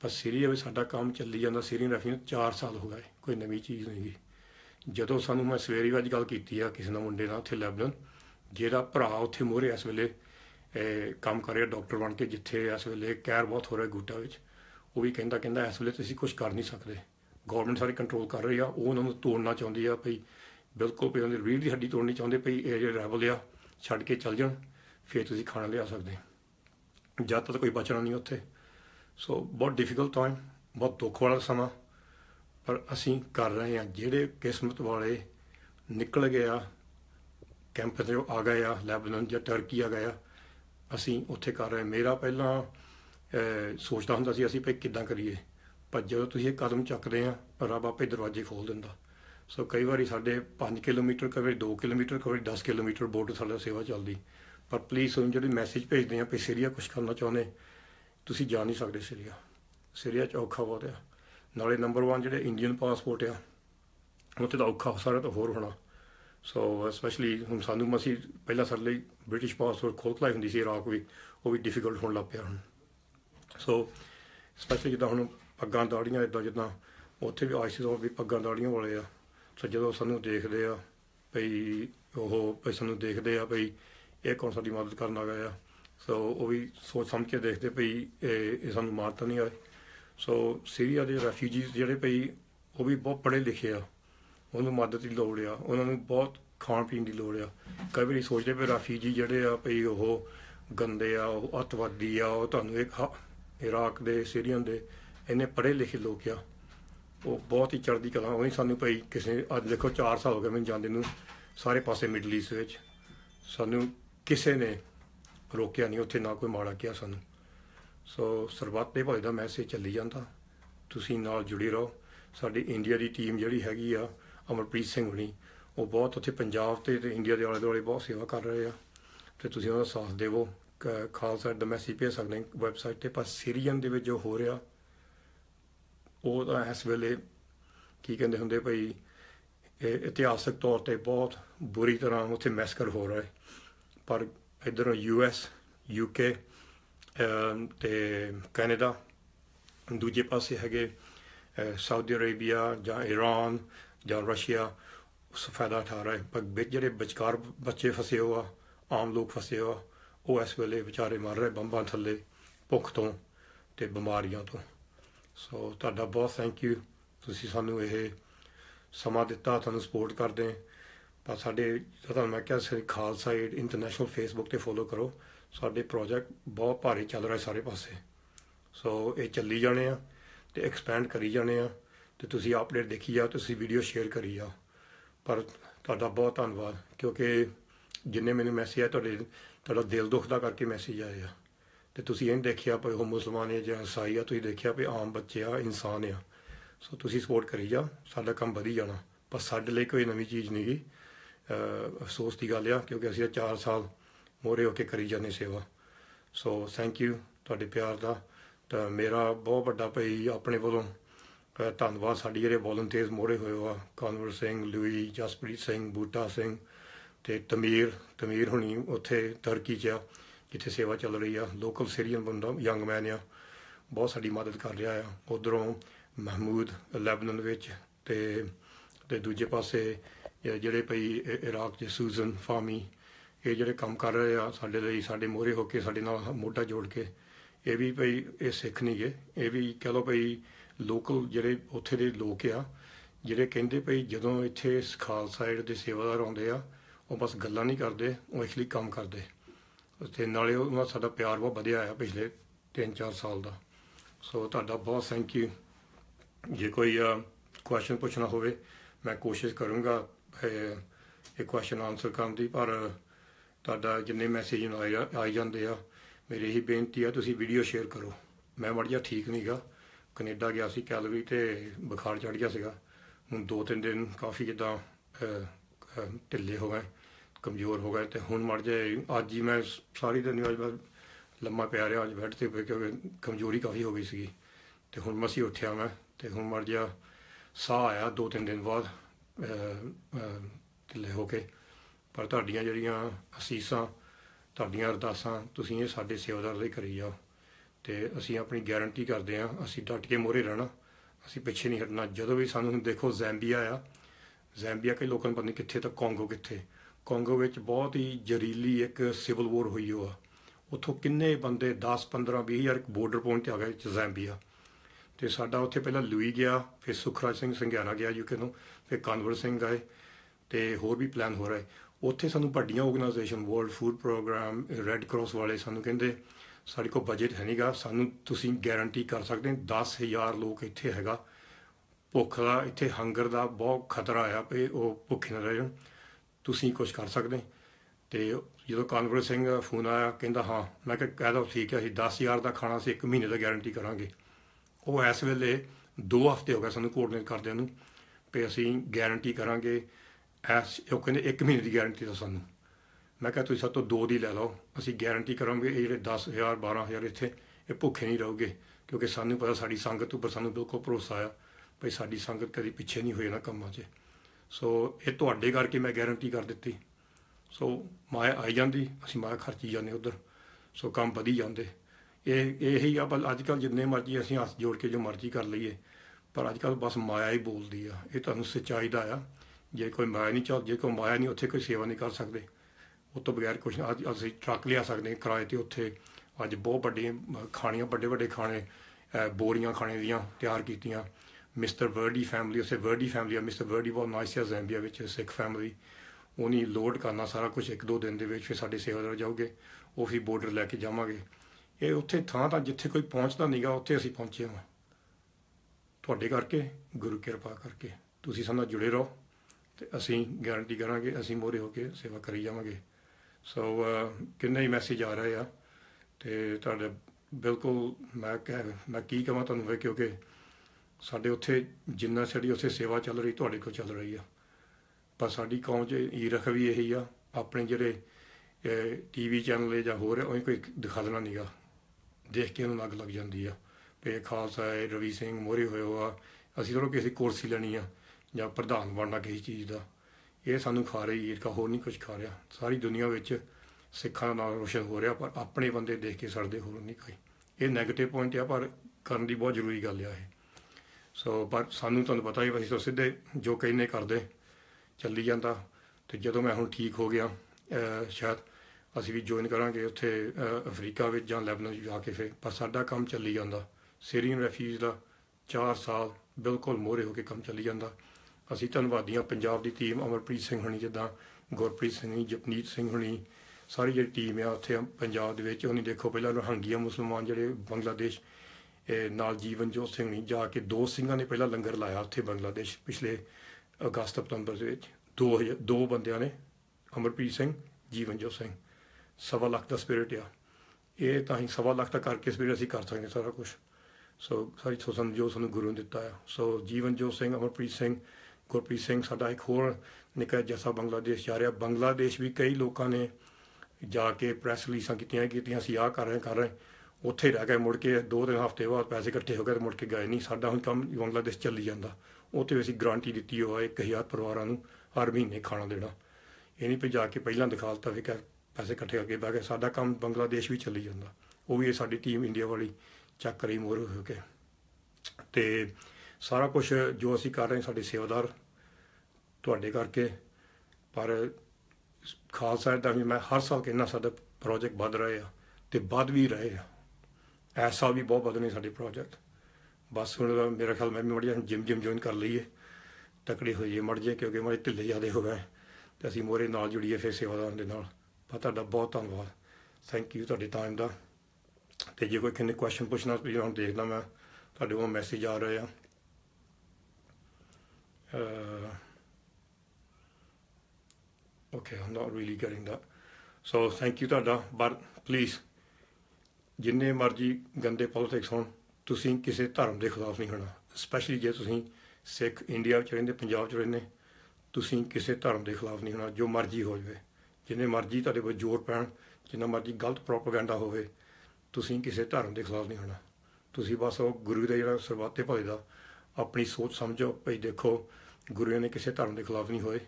ਪਰ ਸੀਰੀਆ ਵੀ ਸਾਡਾ ਕੰਮ ਚੱਲੀ ਜਾਂਦਾ ਸਿਰੀ ਰਫੀ ਨੂੰ 4 ਸਾਲ ਹੋ ਗਏ ਕੋਈ ਨਵੀਂ ਚੀਜ਼ ਨਹੀਂ ਗਈ ਜਦੋਂ ਸਾਨੂੰ ਮੈਂ ਸਵੇਰੀ ਵਾਜ ਗੱਲ ਕੀਤੀ ਆ ਕਿਸੇ ਨਾ ਮੁੰਡੇ ਨਾਲ ਉੱਥੇ ਲੈਬਨਨ ਜਿਹੜਾ ਭਰਾ ਉੱਥੇ ਮੋਰੇ ਇਸ ਵੇਲੇ ਕੰਮ ਕਰ ਰਿਹਾ ਡਾਕਟਰ ਬਣ ਕੇ ਜਿੱਥੇ ਇਸ ਵੇਲੇ ਕੈਰ ਬਹੁਤ ਹੋ ਰਿਹਾ ਗੁੱਟਾ ਵਿੱਚ ਉਹ ਵੀ ਕਹਿੰਦਾ ਕਹਿੰਦਾ ਇਸ ਵੇਲੇ ਤੁਸੀਂ ਕੁਝ ਕਰ ਨਹੀਂ ਸਕਦੇ ਗਵਰਨਮੈਂਟ ਸਾਰੇ ਕੰਟਰੋਲ ਕਰ ਰਹੀ ਆ ਉਹ ਉਹਨਾਂ ਨੂੰ ਤੋੜਨਾ ਚਾਹੁੰਦੀ ਆ ਭਈ ਬਿਲਕੁਲ ਭਈ ਉਹਨਾਂ ਦੀ ਰੀੜ ਦੀ ਹੱਡੀ ਤੋੜਨੀ ਚਾਹੁੰਦੇ ਭਈ ਇਹ ਜਿਹੜੇ ਰੈਬਲ ਆ ਛੱਡ ਕੇ ਚੱਲ ਜਾਣ ਫੇਰ ਤੁਸੀਂ ਖਾਣਾ ਲਿਆ ਸਕਦੇ ਜਦ ਤੱਕ ਕੋਈ ਬਚਣਾ ਨਹੀਂ ਉੱਥੇ ਸੋ ਬਹੁਤ ਡਿਫਿਕਲਟ ਟਾਈਮ ਬਹੁਤ ਦੁੱਖ ਵਾਲਾ ਸਮਾਂ ਪਰ ਅਸੀਂ ਕਰ ਰਹੇ ਹਾਂ ਜਿਹੜੇ ਕਿਸਮਤ ਵਾਲੇ ਨਿਕਲ ਗਿਆ ਕੈਂਪ ਤੇ ਆ ਗਏ ਆ ਲੈਬਨਨ ਜਾਂ ਟਰਕੀ ਆ ਗਿਆ ਅਸੀਂ ਉੱਥੇ ਕਰ ਰਹੇ ਮੇਰਾ ਪਹਿਲਾਂ ਸੋਚਦਾ ਹੁੰਦਾ ਸੀ ਅਸੀਂ ਭਈ ਕਿੱਦਾਂ ਕਰੀਏ ਪਰ ਜਦੋਂ ਤੁਸੀਂ ਇਹ ਕਦਮ ਚੱਕਦੇ ਆ ਰੱਬ ਆਪੇ ਦਰਵਾਜ਼ੇ ਖੋਲ ਦਿੰਦਾ ਸੋ ਕਈ ਵਾਰੀ ਸਾਡੇ 5 ਕਿਲੋਮੀਟਰ ਕਵੇ 2 ਕਿਲੋਮੀਟਰ ਕਵੇ 10 ਕਿਲੋਮੀਟਰ ਬੋਟ ਸਾਡਾ ਸੇਵਾ ਚੱਲਦੀ ਪਰ ਪਲੀਜ਼ ਤੁਹਾਨੂੰ ਜਿਹੜੇ ਮੈਸੇਜ ਭੇਜਦੇ ਆ ਕਿ ਸਿਰਿਆ ਕੁਝ ਕਰਨਾ ਚਾਹੁੰਦੇ ਤੁਸੀਂ ਜਾ ਨਹੀਂ ਸਕਦੇ ਸਿਰਿਆ ਸਿਰਿਆ ਚ ਔਖਾ ਬਹੁਤ ਆ ਨਾਲੇ ਨੰਬਰ 1 ਜਿਹੜੇ ਇੰਡੀਅਨ ਪਾਸਪੋਰਟ ਆ ਉੱਥੇ ਤਾਂ ਔਖਾ ਸਾਰਾ ਤਾਂ ਹੋਰ ਹੋਣਾ ਸੋ ਸਪੈਸ਼ਲੀ ਹੁਣ ਸਾਨੂੰ ਮਸੀ ਪਹਿਲਾਂ ਸਾਡੇ ਲਈ ਬ੍ਰਿਟਿਸ਼ ਪਾਸਪੋਰਟ ਖੋਲ ਲਾਈ ਹੁੰਦੀ ਸੀ ਇਰਾਕ ਵੀ ਉਹ ਵੀ ਡਿਫਿਕਲਟ ਹੋਣ ਲੱਗ ਪਿਆ ਹੁਣ ਸੋ ਸਪੈਸ਼ਲੀ ਜਿੱਦਾਂ ਹੁਣ ਪੱਗਾਂ ਦਾੜੀਆਂ ਇਦਾਂ ਜਿੱਦਾਂ ਉੱਥੇ ਵੀ ਆਸ਼ੀਸ਼ ਤੋਂ ਵੀ ਪੱਗਾਂ ਦਾੜੀਆਂ ਵਾਲੇ ਆ ਸੋ ਜਦੋਂ ਸਾਨੂੰ ਦੇਖਦੇ ਆ ਭਈ ਉਹ ਸਾਨੂੰ ਦੇਖਦੇ ਆ ਭਈ ਇਹ ਕੌਣ ਸਾਡੀ ਮਦਦ ਕਰਨ ਆ ਸੋ ਉਹ ਵੀ ਸੋਚ ਸਮਝ ਕੇ ਦੇਖਦੇ ਭਈ ਇਹ ਸਾਨੂੰ ਮਾਰ ਤਾਂ ਨਹੀਂ ਆਏ ਸੋ ਸੀਰੀਆ ਦੇ ਰੈਫਿਊਜੀ ਜਿਹੜੇ ਭਈ ਉਹ ਵੀ ਬਹੁਤ ਪੜੇ ਲਿਖੇ ਆ ਉਹਨੂੰ ਮਦਦ ਦੀ ਲੋੜ ਆ ਉਹਨਾਂ ਨੂੰ ਬਹੁਤ ਖਾਣ ਪੀਣ ਦੀ ਲੋੜ ਆ ਕਈ ਵਾਰੀ ਸੋਚਦੇ ਭਈ ਰੈਫਿਊਜੀ ਜਿਹੜੇ ਆ ਭਈ ਉਹ ਗੰਦੇ ਆ ਉਹ ਅਤਵਾਦੀ ਆ ਉਹ ਤੁਹਾਨੂੰ ਇੱਕ ਇਰਾਕ ਦੇ ਸੀਰੀਅਨ ਦੇ ਇੰਨੇ ਪੜ੍ਹੇ ਲਿਖੇ ਲੋਕ ਆ ਉਹ ਬਹੁਤ ਹੀ ਚੜ੍ਹਦੀ ਕਲਾ ਹੋਈ ਸਾਨੂੰ ਭਾਈ ਕਿਸੇ ਅੱਜ ਦੇਖੋ 4 ਸਾਲ ਹੋ ਗਏ ਮੈਨੂੰ ਜਾਂਦੇ ਨੂੰ ਸਾਰੇ ਪਾਸੇ ਮਿਡਲ ਈਸਟ ਵਿੱਚ ਸਾਨੂੰ ਕਿਸੇ ਨੇ ਰੋਕਿਆ ਨਹੀਂ ਉੱਥੇ ਨਾ ਕੋਈ ਮਾੜਾ ਕਿਹਾ ਸਾਨੂੰ ਸੋ ਸਰਬੱਤ ਦੇ ਭਾਈ ਦਾ ਮੈਸੇਜ ਚੱਲੀ ਜਾਂਦਾ ਤੁਸੀਂ ਨਾਲ ਜੁੜੇ ਰਹੋ ਸਾਡੀ ਇੰਡੀਆ ਦੀ ਟੀਮ ਜਿਹੜੀ ਹੈਗੀ ਆ ਅਮਰਪ੍ਰੀਤ ਸਿੰਘ ਹੁਣੀ ਉਹ ਬਹੁਤ ਉੱਥੇ ਪੰਜਾਬ ਤੇ ਤੇ ਇੰਡੀਆ ਦੇ ਆਲੇ ਦੁਆਲੇ ਬਹੁਤ ਸੇਵਾ ਕਰ ਰਹੇ ਆ ਤੇ ਤੁਸੀਂ ਉਹਦਾ ਸਾਥ ਦੇਵੋ ਖਾਲਸਾ ਡੋਮੈਸਟੀ ਪੇ ਸਕਦੇ ਵੈਬਸਾਈਟ ਤੇ ਪਰ ਸੀਰੀਅਨ ਦੇ ਵਿੱਚ ਜੋ ਹੋ ਰਿਹਾ ਉਹ ਤਾਂ ਇਸ ਵੇਲੇ ਕੀ ਕਹਿੰਦੇ ਹੁੰਦੇ ਭਈ ਇਤਿਹਾਸਕ ਤੌਰ ਤੇ ਬਹੁਤ ਬੁਰੀ ਤਰ੍ਹਾਂ ਉੱਥੇ ਮੈਸਕਰ ਹੋ ਰਿਹਾ ਹੈ ਪਰ ਇਧਰੋਂ ਯੂਐਸ ਯੂਕੇ ਤੇ ਕੈਨੇਡਾ ਦੂਜੇ ਪਾਸੇ ਹੈਗੇ ਸਾਊਦੀ ਅਰੇਬੀਆ ਜਾਂ ਇਰਾਨ ਜਾਂ ਰਸ਼ੀਆ ਉਸ ਫਾਇਦਾ ਠਾ ਰਹੇ ਪਰ ਜਿਹੜੇ ਵਿਚਕਾਰ ਬੱਚੇ ਫਸੇ ਹੋ ਆ ਆਮ ਲੋਕ ਫਸੇ ਹੋ ਉਹ ਇਸ ਵੇਲੇ ਵਿਚਾਰੇ ਮਰ ਰਹੇ ਬੰਬਾਂ ਥੱਲੇ ਭੁੱਖ ਤੋਂ ਤੇ ਬਿਮਾਰੀਆਂ ਤੋਂ ਸੋ ਤੁਹਾਡਾ ਬਹੁਤ ਥੈਂਕ ਯੂ ਤੁਸੀਂ ਸਾਨੂੰ ਇਹ ਸਮਾਂ ਦਿੱਤਾ ਤੁਹਾਨੂੰ ਸਪੋਰਟ ਕਰਦੇ ਪਰ ਸਾਡੇ ਤੁਹਾਨੂੰ ਮੈਂ ਕਿਹਾ ਸਿਰ ਖਾਲਸਾ ਏਡ ਇੰਟਰਨੈਸ਼ਨਲ ਫੇਸਬੁੱਕ ਤੇ ਫੋਲੋ ਕਰੋ ਸਾਡੇ ਪ੍ਰੋਜੈਕਟ ਬਹੁਤ ਭਾਰੀ ਚੱਲ ਰਿਹਾ ਸਾਰੇ ਪਾਸੇ ਸੋ ਇਹ ਚੱਲੀ ਜਾਣੇ ਆ ਤੇ ਐਕਸਪੈਂਡ ਕਰੀ ਜਾਣੇ ਆ ਤੇ ਤੁਸੀਂ ਅਪਡੇਟ ਦੇਖੀ ਜਾਓ ਤੁਸੀਂ ਵੀਡੀਓ ਸ਼ੇਅਰ ਕਰੀ ਜਾਓ ਪਰ ਤੁਹਾਡਾ ਬਹੁਤ ਧੰਨਵਾਦ ਕਿਉਂਕਿ ਜਿੰਨੇ ਮੈਨੂੰ ਮੈਸੇਜ ਆ ਤੁਹਾਡੇ ਤੁਹਾਡਾ ਦਿਲ ਦੁਖਦਾ ਕਰਕੇ ਮੈਸੇਜ ਆਏ ਆ ਤੇ ਤੁਸੀਂ ਇਹ ਨਹੀਂ ਦੇਖਿਆ ਭਈ ਉਹ ਮੁਸਲਮਾਨ ਹੈ ਜਾਂ ਸਾਈਆ ਆ ਤੁਸੀਂ ਦੇਖਿਆ ਭਈ ਆਮ ਬੱਚੇ ਆ ਇਨਸਾਨ ਆ ਸੋ ਤੁਸੀਂ ਸਪੋਰਟ ਕਰੀ ਜਾ ਸਾਡਾ ਕੰਮ ਵਧੀ ਜਾਣਾ ਪਰ ਸਾਡੇ ਲਈ ਕੋਈ ਨਵੀਂ ਚੀਜ਼ ਨਹੀਂ ਗਈ ਅਫਸੋਸ ਦੀ ਗੱਲ ਆ ਕਿਉਂਕਿ ਅਸੀਂ 4 ਸਾਲ ਮੋਰੇ ਹੋ ਕੇ ਕਰੀ ਜਾਂਦੇ ਸੇਵਾ ਸੋ ਥੈਂਕ ਯੂ ਤੁਹਾਡੇ ਪਿਆਰ ਦਾ ਤਾਂ ਮੇਰਾ ਬਹੁਤ ਵੱਡਾ ਭਈ ਆਪਣੇ ਵੱਲੋਂ ਧੰਨਵਾਦ ਸਾਡੀ ਜਿਹੜੇ ਵੋਲੰਟੀਅਰਸ ਮੋਰੇ ਹੋਏ ਆ ਕਨਵਰ ਸਿੰਘ ਲੂਈ ਜਸਪ੍ਰੀਤ ਸਿੰਘ ਬੂਟਾ ਸਿੰਘ ਤੇ ਤਮੀਰ ਤਮੀਰ ਹੁਣੀ ਉੱਥੇ ਤੁਰਕੀ 'ਚ ਆ ਜਿੱਥੇ ਸੇਵਾ ਚੱਲ ਰਹੀ ਆ ਲੋਕਲ ਸਿਰੀਅਨ ਬੰਦਾ ਯੰਗ ਮੈਨ ਆ ਬਹੁਤ ਸਾਡੀ ਮਦਦ ਕਰ ਰਿਹਾ ਆ ਉਧਰੋਂ ਮਹਿਮੂਦ ਲੈਬਨਨ ਵਿੱਚ ਤੇ ਤੇ ਦੂਜੇ ਪਾਸੇ ਜਿਹੜੇ ਪਈ ਇਰਾਕ ਦੇ ਸੂਜ਼ਨ ਫਾਮੀ ਇਹ ਜਿਹੜੇ ਕੰਮ ਕਰ ਰਹੇ ਆ ਸਾਡੇ ਲਈ ਸਾਡੇ ਮੋਹਰੇ ਹੋ ਕੇ ਸਾਡੇ ਨਾਲ ਮੋਢਾ ਜੋੜ ਕੇ ਇਹ ਵੀ ਭਈ ਇਹ ਸਿੱਖ ਨਹੀਂ ਗਏ ਇਹ ਵੀ ਕਹ ਲੋ ਭਈ ਲੋਕਲ ਜਿਹੜੇ ਉੱਥੇ ਦੇ ਲੋਕ ਆ ਜਿਹੜੇ ਕਹਿੰਦੇ ਭਈ ਜਦੋਂ ਇੱਥੇ ਖਾਲਸਾ ਸਾਈਡ ਦੇ ਸੇਵਾਦਾਰ ਆਉਂਦੇ ਆ ਉਹ ਬਸ ਗੱਲਾਂ ਨਹੀਂ ਕਰਦੇ ਉਹ ਐਕਚੁਅਲੀ ਕੰਮ ਕਰਦੇ ਤੇ ਨਾਲੇ ਉਹਨਾਂ ਨਾਲ ਸਾਡਾ ਪਿਆਰ ਬਹੁਤ ਵਧਿਆ ਆ ਪਿਛਲੇ 3-4 ਸਾਲ ਦਾ ਸੋ ਤੁਹਾਡਾ ਬਹੁਤ ਥੈਂਕ ਯੂ ਜੇ ਕੋਈ ਕੁਐਸਚਨ ਪੁੱਛਣਾ ਹੋਵੇ ਮੈਂ ਕੋਸ਼ਿਸ਼ ਕਰੂੰਗਾ ਇਹ ਕੁਐਸਚਨ ਆਨਸਰ ਕਰਨ ਦੀ ਪਰ ਤੁਹਾਡਾ ਜਿੰਨੇ ਮੈਸੇਜ ਆਈ ਜਾਂਦੇ ਆ ਮੇਰੀ ਇਹੀ ਬੇਨਤੀ ਆ ਤੁਸੀਂ ਵੀਡੀਓ ਸ਼ੇਅਰ ਕਰੋ ਮੈਂ ਮੜ ਠੀਕ ਨਹੀਂਗਾ ਕੈਨੇਡਾ ਗਿਆ ਸੀ ਕੈਲਰੀ ਤੇ ਬੁਖਾਰ ਚੜ ਗਿਆ ਸੀਗਾ ਹੁਣ 2-3 ਦਿਨ ਕਾਫੀ ਜਿੱਦਾਂ ਢਿੱਲੇ ਹੋ ਗਏ ਕਮਜ਼ੋਰ ਹੋ ਗਏ ਤੇ ਹੁਣ ਮੜ ਜਾਏ ਅੱਜ ਹੀ ਮੈਂ ਸਾਰੀ ਦਿਨ ਅੱਜ ਮੈਂ ਲੰਮਾ ਪਿਆ ਰਿਹਾ ਅੱਜ ਬੈੱਡ ਤੇ ਪਏ ਕਿਉਂਕਿ ਕਮਜ਼ੋਰੀ ਕਾਫੀ ਹੋ ਗਈ ਸੀਗੀ ਤੇ ਹੁਣ ਮਸੀ ਉੱਠਿਆ ਮੈਂ ਤੇ ਹੁਣ ਮੜ ਜਾ ਸਾਹ ਆਇਆ ਦੋ ਤਿੰਨ ਦਿਨ ਬਾਅਦ ਢਿੱਲੇ ਹੋ ਕੇ ਪਰ ਤੁਹਾਡੀਆਂ ਜਿਹੜੀਆਂ ਅਸੀਸਾਂ ਤੁਹਾਡੀਆਂ ਅਰਦਾਸਾਂ ਤੁਸੀਂ ਇਹ ਸਾਡੇ ਸੇਵਾਦਾਰ ਲਈ ਕਰੀ ਜਾਓ ਤੇ ਅਸੀਂ ਆਪਣੀ ਗਾਰੰਟੀ ਕਰਦੇ ਆ ਅਸੀਂ ਡਟ ਕੇ ਮੋਰੇ ਰਹਿਣਾ ਅਸੀਂ ਪਿੱਛੇ ਨਹੀਂ ਹਟਣਾ ਜਦੋਂ ਵੀ ਸਾਨੂੰ ਦੇਖੋ ਜ਼ੈਂਬੀਆ ਆ ਜ਼ੈਂਬੀਆ ਕਈ ਲੋਕਾਂ ਨੂੰ ਪਤਾ ਨਹੀਂ ਕਿੱਥੇ ਤੱਕ ਕਾਂਗੋ ਕਿੱਥੇ ਕਾਂਗੋ ਵਿੱਚ ਬਹੁਤ ਹੀ ਜ਼ਰੀਲੀ ਇੱਕ ਸਿਵਲ ਵਾਰ ਹੋਈ ਹੋਆ ਉੱਥੋਂ ਕਿੰਨੇ ਬੰਦੇ 10 15 20 ਹਜ਼ਾਰ ਬਾਰਡਰ ਪੁਆਇੰਟ ਤੇ ਆ ਗਏ ਜ਼ੈਂਬੀਆ ਤੇ ਸਾਡਾ ਉੱਥੇ ਪਹਿਲਾਂ ਲੂਈ ਗਿਆ ਫਿਰ ਸੁਖਰਾਜ ਸਿੰਘ ਸੰਘਿਆਰਾ ਗਿਆ ਯੂਕੇ ਨੂੰ ਫਿਰ ਕਨਵਰ ਸਿੰਘ ਆਏ ਤੇ ਹੋਰ ਵੀ ਪਲਾਨ ਹੋ ਰਹੇ ਉੱਥੇ ਸਾਨੂੰ ਵੱਡੀਆਂ organisation World Food Programme Red Cross ਵਾਲੇ ਸਾਨੂੰ ਕਹਿੰਦੇ ਸਾਡੇ ਕੋਲ ਬਜਟ ਹੈ ਨਹੀਂਗਾ ਸਾਨੂੰ ਤੁਸੀਂ ਗਾਰੰਟੀ ਕਰ ਸਕਦੇ 10000 ਲੋਕ ਇੱਥੇ ਹੈਗਾ ਭੁੱਖ ਦਾ ਇੱਥੇ ਹੰਗਰ ਦਾ ਬਹੁਤ ਖਤਰਾ ਆ ਪਏ ਉਹ ਭੁੱਖੇ ਨਾ ਰਹਿਣ ਤੁਸੀਂ ਕੁਝ ਕਰ ਸਕਦੇ ਤੇ ਜਦੋਂ ਕਾਨਵਰ ਸਿੰਘ ਫੋਨ ਆਇਆ ਕਹਿੰਦਾ ਹਾਂ ਮੈਂ ਕਿਹਾ ਦੋ ਠੀਕ ਹੈ ਅਸੀਂ 10000 ਦਾ ਖਾਣਾ ਸੀ 1 ਮਹੀਨੇ ਦਾ ਗਾਰੰਟੀ ਕਰਾਂਗੇ ਉਹ ਇਸ ਵੇਲੇ 2 ਹਫ਼ਤੇ ਹੋ ਗਏ ਸਾਨੂੰ ਕੋਆਰਡੀਨੇਟ ਕਰਦੇ ਨੂੰ ਤੇ ਅਸੀਂ ਗਾਰੰਟੀ ਕਰਾਂਗੇ ਐਸ ਉਹ ਕਹਿੰਦੇ 1 ਮਹੀਨੇ ਦੀ ਗਾਰੰਟੀ ਦਾ ਸਾਨੂੰ ਮੈਂ ਕਿਹਾ ਤੁਸੀਂ ਸਾਤੋਂ ਦੋ ਦੀ ਲੈ ਲਓ ਅਸੀਂ ਗਾਰੰਟੀ ਕਰਾਂਗੇ ਇਹ ਜਿਹੜੇ 10000 12000 ਇੱਥੇ ਇਹ ਭੁੱਖੇ ਨਹੀਂ ਰਹੋਗੇ ਕਿਉਂਕਿ ਸਾਨੂੰ ਪਤਾ ਸਾਡੀ ਸੰਗਤ ਉੱਪਰ ਸਾਨੂੰ ਬਿਲਕੁਲ ਭਰੋਸਾ ਆ ਭਈ ਸਾਡੀ ਸੰਗਤ ਕਦੀ ਪਿੱਛੇ ਨਹੀਂ ਹੋਏ ਨਾ ਕੰਮਾਂ 'ਚ ਸੋ ਇਹ ਤੁਹਾਡੇ ਕਰਕੇ ਮੈਂ ਗਾਰੰਟੀ ਕਰ ਦਿੱਤੀ ਸੋ ਮਾਇਆ ਆਈ ਜਾਂਦੀ ਅਸੀਂ ਮਾਇਆ ਖਰਚੀ ਜਾਂਦੇ ਉਧਰ ਸੋ ਕੰਮ ਵਧੀ ਜਾਂਦੇ ਇਹ ਇਹੀ ਆ ਬਲ ਅੱਜ ਕੱਲ ਜਿੰਨੇ ਮਰਜੀ ਅਸੀਂ ਹੱਥ ਜੋੜ ਕੇ ਜੋ ਮਰਜੀ ਕਰ ਲਈਏ ਪਰ ਅੱਜ ਕੱਲ ਬਸ ਮਾਇਆ ਹੀ ਬੋਲਦੀ ਆ ਇਹ ਤੁਹਾਨੂੰ ਸੱਚਾਈ ਦਾ ਆ ਜੇ ਕੋਈ ਮਾਇਆ ਨਹੀਂ ਚਾਹ ਜੇ ਕੋਈ ਮਾਇਆ ਨਹੀਂ ਉੱਥੇ ਕੋਈ ਸੇਵਾ ਨਹੀਂ ਕਰ ਸਕਦੇ ਉਹ ਤੋਂ ਬਗੈਰ ਕੁਝ ਅੱਜ ਅਸੀਂ ਟਰੱਕ ਲਿਆ ਸਕਦੇ ਕਿਰਾਏ ਤੇ ਉੱਥੇ ਅੱਜ ਬਹੁਤ ਵੱਡੀਆਂ ਖਾਣੀਆਂ ਵੱਡੇ ਵੱਡੇ ਖਾਣੇ ਬੋਰੀਆਂ ਖਾਣੇ ਦੀਆਂ ਤਿਆਰ ਕੀਤੀਆਂ ਮਿਸਟਰ ਵਰਡੀ ਫੈਮਲੀ ਉਸੇ ਵਰਡੀ ਫੈਮਲੀ ਆ ਮਿਸਟਰ ਵਰਡੀ ਬਹੁਤ ਨਾਈਸ ਆ ਜ਼ੈਂਬੀਆ ਵਿੱਚ ਸਿੱਖ ਫੈਮਿਲੀ ਉਹਨੀ ਲੋਡ ਕਰਨਾ ਸਾਰਾ ਕੁਝ ਇੱਕ ਦੋ ਦਿਨ ਦੇ ਵਿੱਚ ਫਿਰ ਸਾਡੇ ਦੇ ਜਾਓਗੇ ਉਹ ਫਿਰ ਬਾਰਡਰ ਲੈ ਕੇ ਜਾਵਾਂਗੇ ਇਹ ਉੱਥੇ ਥਾਂ ਤਾਂ ਜਿੱਥੇ ਕੋਈ ਪਹੁੰਚਦਾ ਨਹੀਂਗਾ ਉੱਥੇ ਅਸੀਂ ਪਹੁੰਚੇ ਹਾਂ ਤੁਹਾਡੇ ਕਰਕੇ ਗੁਰੂ ਕਿਰਪਾ ਕਰਕੇ ਤੁਸੀਂ ਸਾਨੂੰ ਜੁੜੇ ਰਹੋ ਤੇ ਅਸੀਂ ਗਾਰੰਟੀ ਕਰਾਂਗੇ ਅਸੀਂ ਮੋਰੇ ਹੋ ਕੇ ਸੇਵਾ ਕਰੀ ਜਾਵਾਂਗੇ ਸੋ ਕਿੰਨੇ ਹੀ ਮੈਸੇਜ ਆ ਰਹੇ ਆ ਤੇ ਤੁਹਾਡੇ ਬਿਲਕੁਲ ਮੈਂ ਮੈਂ ਕੀ ਕਹਾਂ ਤੁਹਾਨੂੰ ਕਿਉਂਕਿ ਸਾਡੇ ਉੱਥੇ ਜਿੰਨਾ ਸਾਡੀ ਉੱਥੇ ਸੇਵਾ ਚੱਲ ਰਹੀ ਤੁਹਾਡੇ ਕੋਲ ਚੱਲ ਰਹੀ ਆ ਪਰ ਸਾਡੀ ਕੌਮ 'ਚ ਰਖ ਵੀ ਇਹੀ ਆ ਆਪਣੇ ਜਿਹੜੇ ਟੀਵੀ ਚੈਨਲ ਇਹ ਜਾਂ ਹੋਰ ਉਹ ਕੋਈ ਦਿਖਾ ਦੇਣਾ ਨਹੀਂਗਾ ਦੇਖ ਕੇ ਉਹਨੂੰ ਲੱਗ ਲੱਗ ਜਾਂਦੀ ਆ ਪੇ ਖਾਲਸਾ ਹੈ ਰਵੀ ਸਿੰਘ ਮੋਰੀ ਹੋਇਆ ਆ ਅਸੀਂ ਥੋੜੋ ਕਿਸੇ ਕੁਰਸੀ ਲੈਣੀ ਆ ਜਾਂ ਪ੍ਰਧਾਨ ਬਣਨਾ ਕਿਸੇ ਚੀਜ਼ ਦਾ ਇਹ ਸਾਨੂੰ ਖਾ ਰਹੀ ਕਾ ਹੋਰ ਨਹੀਂ ਕੁਝ ਖਾ ਰਿਆ ਸਾਰੀ ਦੁਨੀਆ ਵਿੱਚ ਸਿੱਖਾਂ ਨਾਲ ਰੋਸ਼ਨ ਹੋ ਰਿਹਾ ਪਰ ਆਪਣੇ ਬੰਦੇ ਦੇਖ ਕੇ ਸੜਦੇ ਹੋਰ ਨਹੀਂ ਕੋਈ ਇਹ 네ਗੇਟਿਵ ਪੁਆਇੰਟ ਆ ਪਰ ਕਰਨ ਦੀ ਬਹੁਤ ਜ਼ਰੂਰੀ ਗੱਲ ਆ ਇਹ ਸੋ ਪਰ ਸਾਨੂੰ ਤੁਹਾਨੂੰ ਪਤਾ ਹੀ ਵਸੀ ਤਾਂ ਸਿੱਧੇ ਜੋ ਕਹਿੰਦੇ ਕਰਦੇ ਚੱਲੀ ਜਾਂਦਾ ਤੇ ਜਦੋਂ ਮੈਂ ਹੁਣ ਠੀਕ ਹੋ ਗਿਆ ਸ਼ਾਇਦ ਅਸੀਂ ਵੀ ਜੁਆਇਨ ਕਰਾਂਗੇ ਉੱਥੇ ਅਫਰੀਕਾ ਵਿੱਚ ਜਾਂ ਲੈਬਨਨ ਜਾ ਕੇ ਫੇ ਪਰ ਸਾਡਾ ਕੰਮ ਚੱਲੀ ਜਾਂਦਾ ਸੀਰੀਅਨ ਰੈਫਿਊਜ ਦਾ 4 ਸਾਲ ਬਿਲਕੁਲ ਮੋਰੇ ਹੋ ਕੇ ਕੰਮ ਚੱਲੀ ਜਾਂਦਾ ਅਸੀਂ ਧੰਨਵਾਦੀਆਂ ਪੰਜਾਬ ਦੀ ਟੀਮ ਅਮਰਪ੍ਰੀਤ ਸਿੰਘ ਹਣੀ ਜਿੱਦਾਂ ਗੁਰਪ੍ਰੀਤ ਸਿੰਘ ਜਪਨੀਤ ਸਿੰਘ ਹਣੀ ਸਾਰੀ ਜਿਹੜੀ ਟੀਮ ਆ ਉੱਥੇ ਪੰਜਾਬ ਦੇ ਵਿੱਚ ਉਹਨੇ ਦੇਖੋ ਪਹਿਲਾਂ ਰੋਹੰਗੀਆ ਮੁਸਲਮਾਨ ਜਿਹੜੇ ਬੰਗਲਾਦੇਸ਼ ਨਾਲ ਜੀਵਨ ਜੋਤ ਸਿੰਘ ਨੇ ਜਾ ਕੇ ਦੋ ਸਿੰਘਾਂ ਨੇ ਪਹਿਲਾਂ ਲੰਗਰ ਲਾਇਆ ਉੱਥੇ ਬੰਗਲਾਦੇਸ਼ ਪਿਛਲੇ ਅਗਸਤ ਸਤੰਬਰ ਦੇ ਵਿੱਚ ਦੋ ਦੋ ਬੰਦਿਆਂ ਨੇ ਅਮਰਪ੍ਰੀਤ ਸਿੰਘ ਜੀਵਨ ਜੋਤ ਸਿੰਘ ਸਵਾ ਲੱਖ ਦਾ ਸਪਿਰਿਟ ਆ ਇਹ ਤਾਂ ਹੀ ਸਵਾ ਲੱਖ ਦਾ ਕਰਕੇ ਸਪਿਰਿਟ ਅਸੀਂ ਕਰ ਸਕਦੇ ਸਾਰਾ ਕੁਝ ਸੋ ਸਾਰੀ ਸੋਸਨ ਜੋ ਸਾਨੂੰ ਗੁਰੂ ਨੇ ਦਿੱਤਾ ਆ ਸੋ ਜੋਤ ਸਿੰਘ ਅਮਰਪ੍ਰੀਤ ਸਿੰਘ ਗੁਰਪ੍ਰੀਤ ਸਿੰਘ ਸਾਡਾ ਇੱਕ ਹੋਰ ਨਿਕਾ ਜਿਹਾ ਬੰਗਲਾਦੇਸ਼ ਜਾ ਰਿਹਾ ਬੰਗਲਾਦੇਸ਼ ਵੀ ਕਈ ਲੋਕਾਂ ਨੇ ਜਾ ਕੇ ਪ੍ਰੈਸ ਰਿਲੀਜ਼ਾਂ ਕੀਤੀਆਂ ਕੀਤੀਆਂ ਅਸੀਂ ਆ ਕਰ ਰਹੇ ਕਰ ਰਹੇ ਉੱਥੇ ਰਹਿ ਗਏ ਮੁੜ ਕੇ ਦੋ ਦਿਨ ਹਫ਼ਤੇ ਬਾਅਦ ਪੈਸੇ ਇਕੱਠੇ ਹੋ ਗਏ ਤੇ ਮੁੜ ਕੇ ਗਏ ਨਹੀਂ ਸਾਡਾ ਹੁਣ ਕੰਮ ਬੰਗਲਾਦੇਸ਼ ਚੱਲੀ ਜਾਂਦਾ ਉੱਥੇ ਅਸੀਂ ਗਾਰੰਟੀ ਦਿੱਤੀ ਹੋਇਆ ਇੱਕ ਹਜ਼ਾਰ ਪਰਿਵਾਰਾਂ ਨੂੰ ਹਰ ਮਹੀਨੇ ਖਾਣਾ ਦੇਣਾ ਇਹ ਨਹੀਂ ਜਾ ਕੇ ਪਹਿਲਾਂ ਦਿਖਾ ਦਿੱਤਾ ਵੀ ਕਰ ਪੈਸੇ ਇਕੱਠੇ ਕਰਕੇ ਬਾਅਦ ਸਾਡਾ ਕੰਮ ਬੰਗਲਾਦੇਸ਼ ਵੀ ਚੱਲੀ ਜਾਂਦਾ ਉਹ ਵੀ ਸਾਡੀ ਟੀਮ ਇੰਡੀਆ ਵਾਲੀ ਚੱਕ ਰਹੀ ਮੋਰ ਹੋ ਕੇ ਤੇ ਸਾਰਾ ਕੁਝ ਜੋ ਅਸੀਂ ਕਰ ਰਹੇ ਸਾਡੇ ਸੇਵਾਦਾਰ ਤੁਹਾਡੇ ਕਰਕੇ ਪਰ ਖਾਲਸਾ ਦਾ ਵੀ ਮੈਂ ਹਰ ਸਾਲ ਕਿੰਨਾ ਸਾਡਾ ਪ੍ਰੋਜੈਕਟ ਵੱਧ ਰਿਹਾ ਤੇ ਵੱਧ ਵੀ ਰਹੇ ਆ ਇਸ ਸਾਲ ਵੀ ਬਹੁਤ ਵਧਣੇ ਸਾਡੇ ਪ੍ਰੋਜੈਕਟ ਬਸ ਹੁਣ ਮੇਰਾ ਖਿਆਲ ਮੈਂ ਵੀ ਮੜੀ ਜਿਮ ਜਿਮ ਜੁਆਇਨ ਕਰ ਲਈਏ ਤਕੜੀ ਹੋ ਜੇ ਮੜ ਜੇ ਕਿਉਂਕਿ ਮੜੇ ਢਿੱਲੇ ਜਿਆਦੇ ਹੋ ਗਏ ਤੇ ਅਸੀਂ ਮੋਰੇ ਨਾਲ ਜੁੜੀਏ ਫਿਰ ਸੇਵਾਦਾਰਾਂ ਦੇ ਨਾਲ ਪਰ ਤੁਹਾਡਾ ਬਹੁਤ ਧੰਨਵਾਦ ਥੈਂਕ ਯੂ ਤੁਹਾਡੇ ਟਾਈਮ ਦਾ ਤੇ ਜੇ ਕੋਈ ਕਿੰਨੇ ਕੁਐਸਚਨ ਪੁੱਛਣਾ ਤੁਸੀਂ ਹੁਣ ਦੇਖਦਾ ਮੈਂ ਤੁਹਾਡੇ ਕੋਲ ਮੈਸੇਜ ਆ ਰਹੇ ਆ okay I'm not really getting that so thank you ਤੁਹਾਡਾ ਬਟ ਪਲੀਜ਼ ਜਿੰਨੇ ਮਰਜੀ ਗੰਦੇ ਪੋਲਿਟਿਕਸ ਹੋਣ ਤੁਸੀਂ ਕਿਸੇ ਧਰਮ ਦੇ ਖਿਲਾਫ ਨਹੀਂ ਹੋਣਾ ਸਪੈਸ਼ਲੀ ਜੇ ਤੁਸੀਂ ਸਿੱਖ ਇੰਡੀਆ ਵਿੱਚ ਰਹਿੰਦੇ ਪੰਜਾਬ 'ਚ ਰਹਿੰਦੇ ਤੁਸੀਂ ਕਿਸੇ ਧਰਮ ਦੇ ਖਿਲਾਫ ਨਹੀਂ ਹੋਣਾ ਜੋ ਮਰਜੀ ਹੋ ਜਾਵੇ ਜਿੰਨੇ ਮਰਜੀ ਤੁਹਾਡੇ ਕੋਲ ਜ਼ੋਰ ਪੈਣ ਜਿੰਨਾ ਮਰਜੀ ਗਲਤ ਪ੍ਰੋਪਗੈਂਡਾ ਹੋਵੇ ਤੁਸੀਂ ਕਿਸੇ ਧਰਮ ਦੇ ਖਿਲਾਫ ਨਹੀਂ ਹੋਣਾ ਤੁਸੀਂ ਬਸ ਉਹ ਗੁਰੂ ਦਾ ਜਿਹੜਾ ਸਰਬੱਤੇ ਭਲੇ ਦਾ ਆਪਣੀ ਸੋਚ ਸਮਝੋ ਭਈ ਦੇਖੋ ਗੁਰੂਆਂ ਨੇ ਕਿਸੇ ਧਰਮ ਦੇ ਖਿਲਾਫ ਨਹੀਂ ਹੋਏ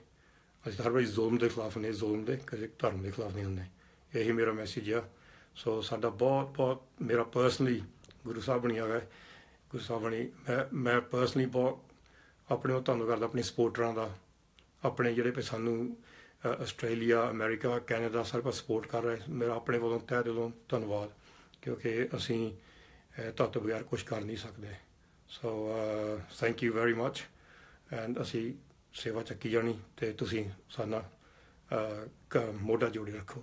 ਅਸੀਂ ਹਰ ਵਾਰੀ ਜ਼ੁਲਮ ਦੇ ਖਿਲਾਫ ਨੇ ਜ਼ੁਲਮ ਦੇ ਕਿਸੇ ਧਰਮ ਦੇ ਖਿਲਾਫ ਨਹੀਂ ਹੁੰਦੇ ਇਹੀ ਮੇਰਾ ਮੈਸੇਜ ਆ ਸੋ ਸਾਡਾ ਬਹੁਤ ਬਹੁਤ ਮੇਰਾ ਪਰਸਨਲੀ ਗੁਰੂ ਸਾਹਿਬ ਬਣੀ ਹੈਗਾ ਗੁਰੂ ਸਾਹਿਬ ਬਣੀ ਮੈਂ ਮੈਂ ਪਰਸਨਲੀ ਬਹੁਤ ਆਪਣੇ ਉਹ ਤੁਹਾਨੂੰ ਕਰਦਾ ਆਪਣੇ ਸਪੋਰਟਰਾਂ ਦਾ ਆਪਣੇ ਜਿਹੜੇ ਪੇ ਸਾਨੂੰ ਆਸਟ੍ਰੇਲੀਆ ਅਮਰੀਕਾ ਕੈਨੇਡਾ ਸਾਰੇ ਪਾਸ ਸਪੋਰਟ ਕਰ ਰਹੇ ਮੇਰਾ ਆਪਣੇ ਵੱਲੋਂ ਤਹਿ ਦਿਲੋਂ ਧੰਨਵਾਦ ਕਿਉਂਕਿ ਅਸੀਂ ਤੁਹਾਡੇ ਤੋਂ ਬਗੈਰ ਕੁਝ ਕਰ ਨਹੀਂ ਸਕਦੇ so thank you very much and ਅਸੀਂ ਸੇਵਾ ਚੱਕੀ ਜਾਣੀ ਤੇ ਤੁਸੀਂ ਸਾਡਾ ਮੋਢਾ ਜੋੜੀ ਰੱਖੋ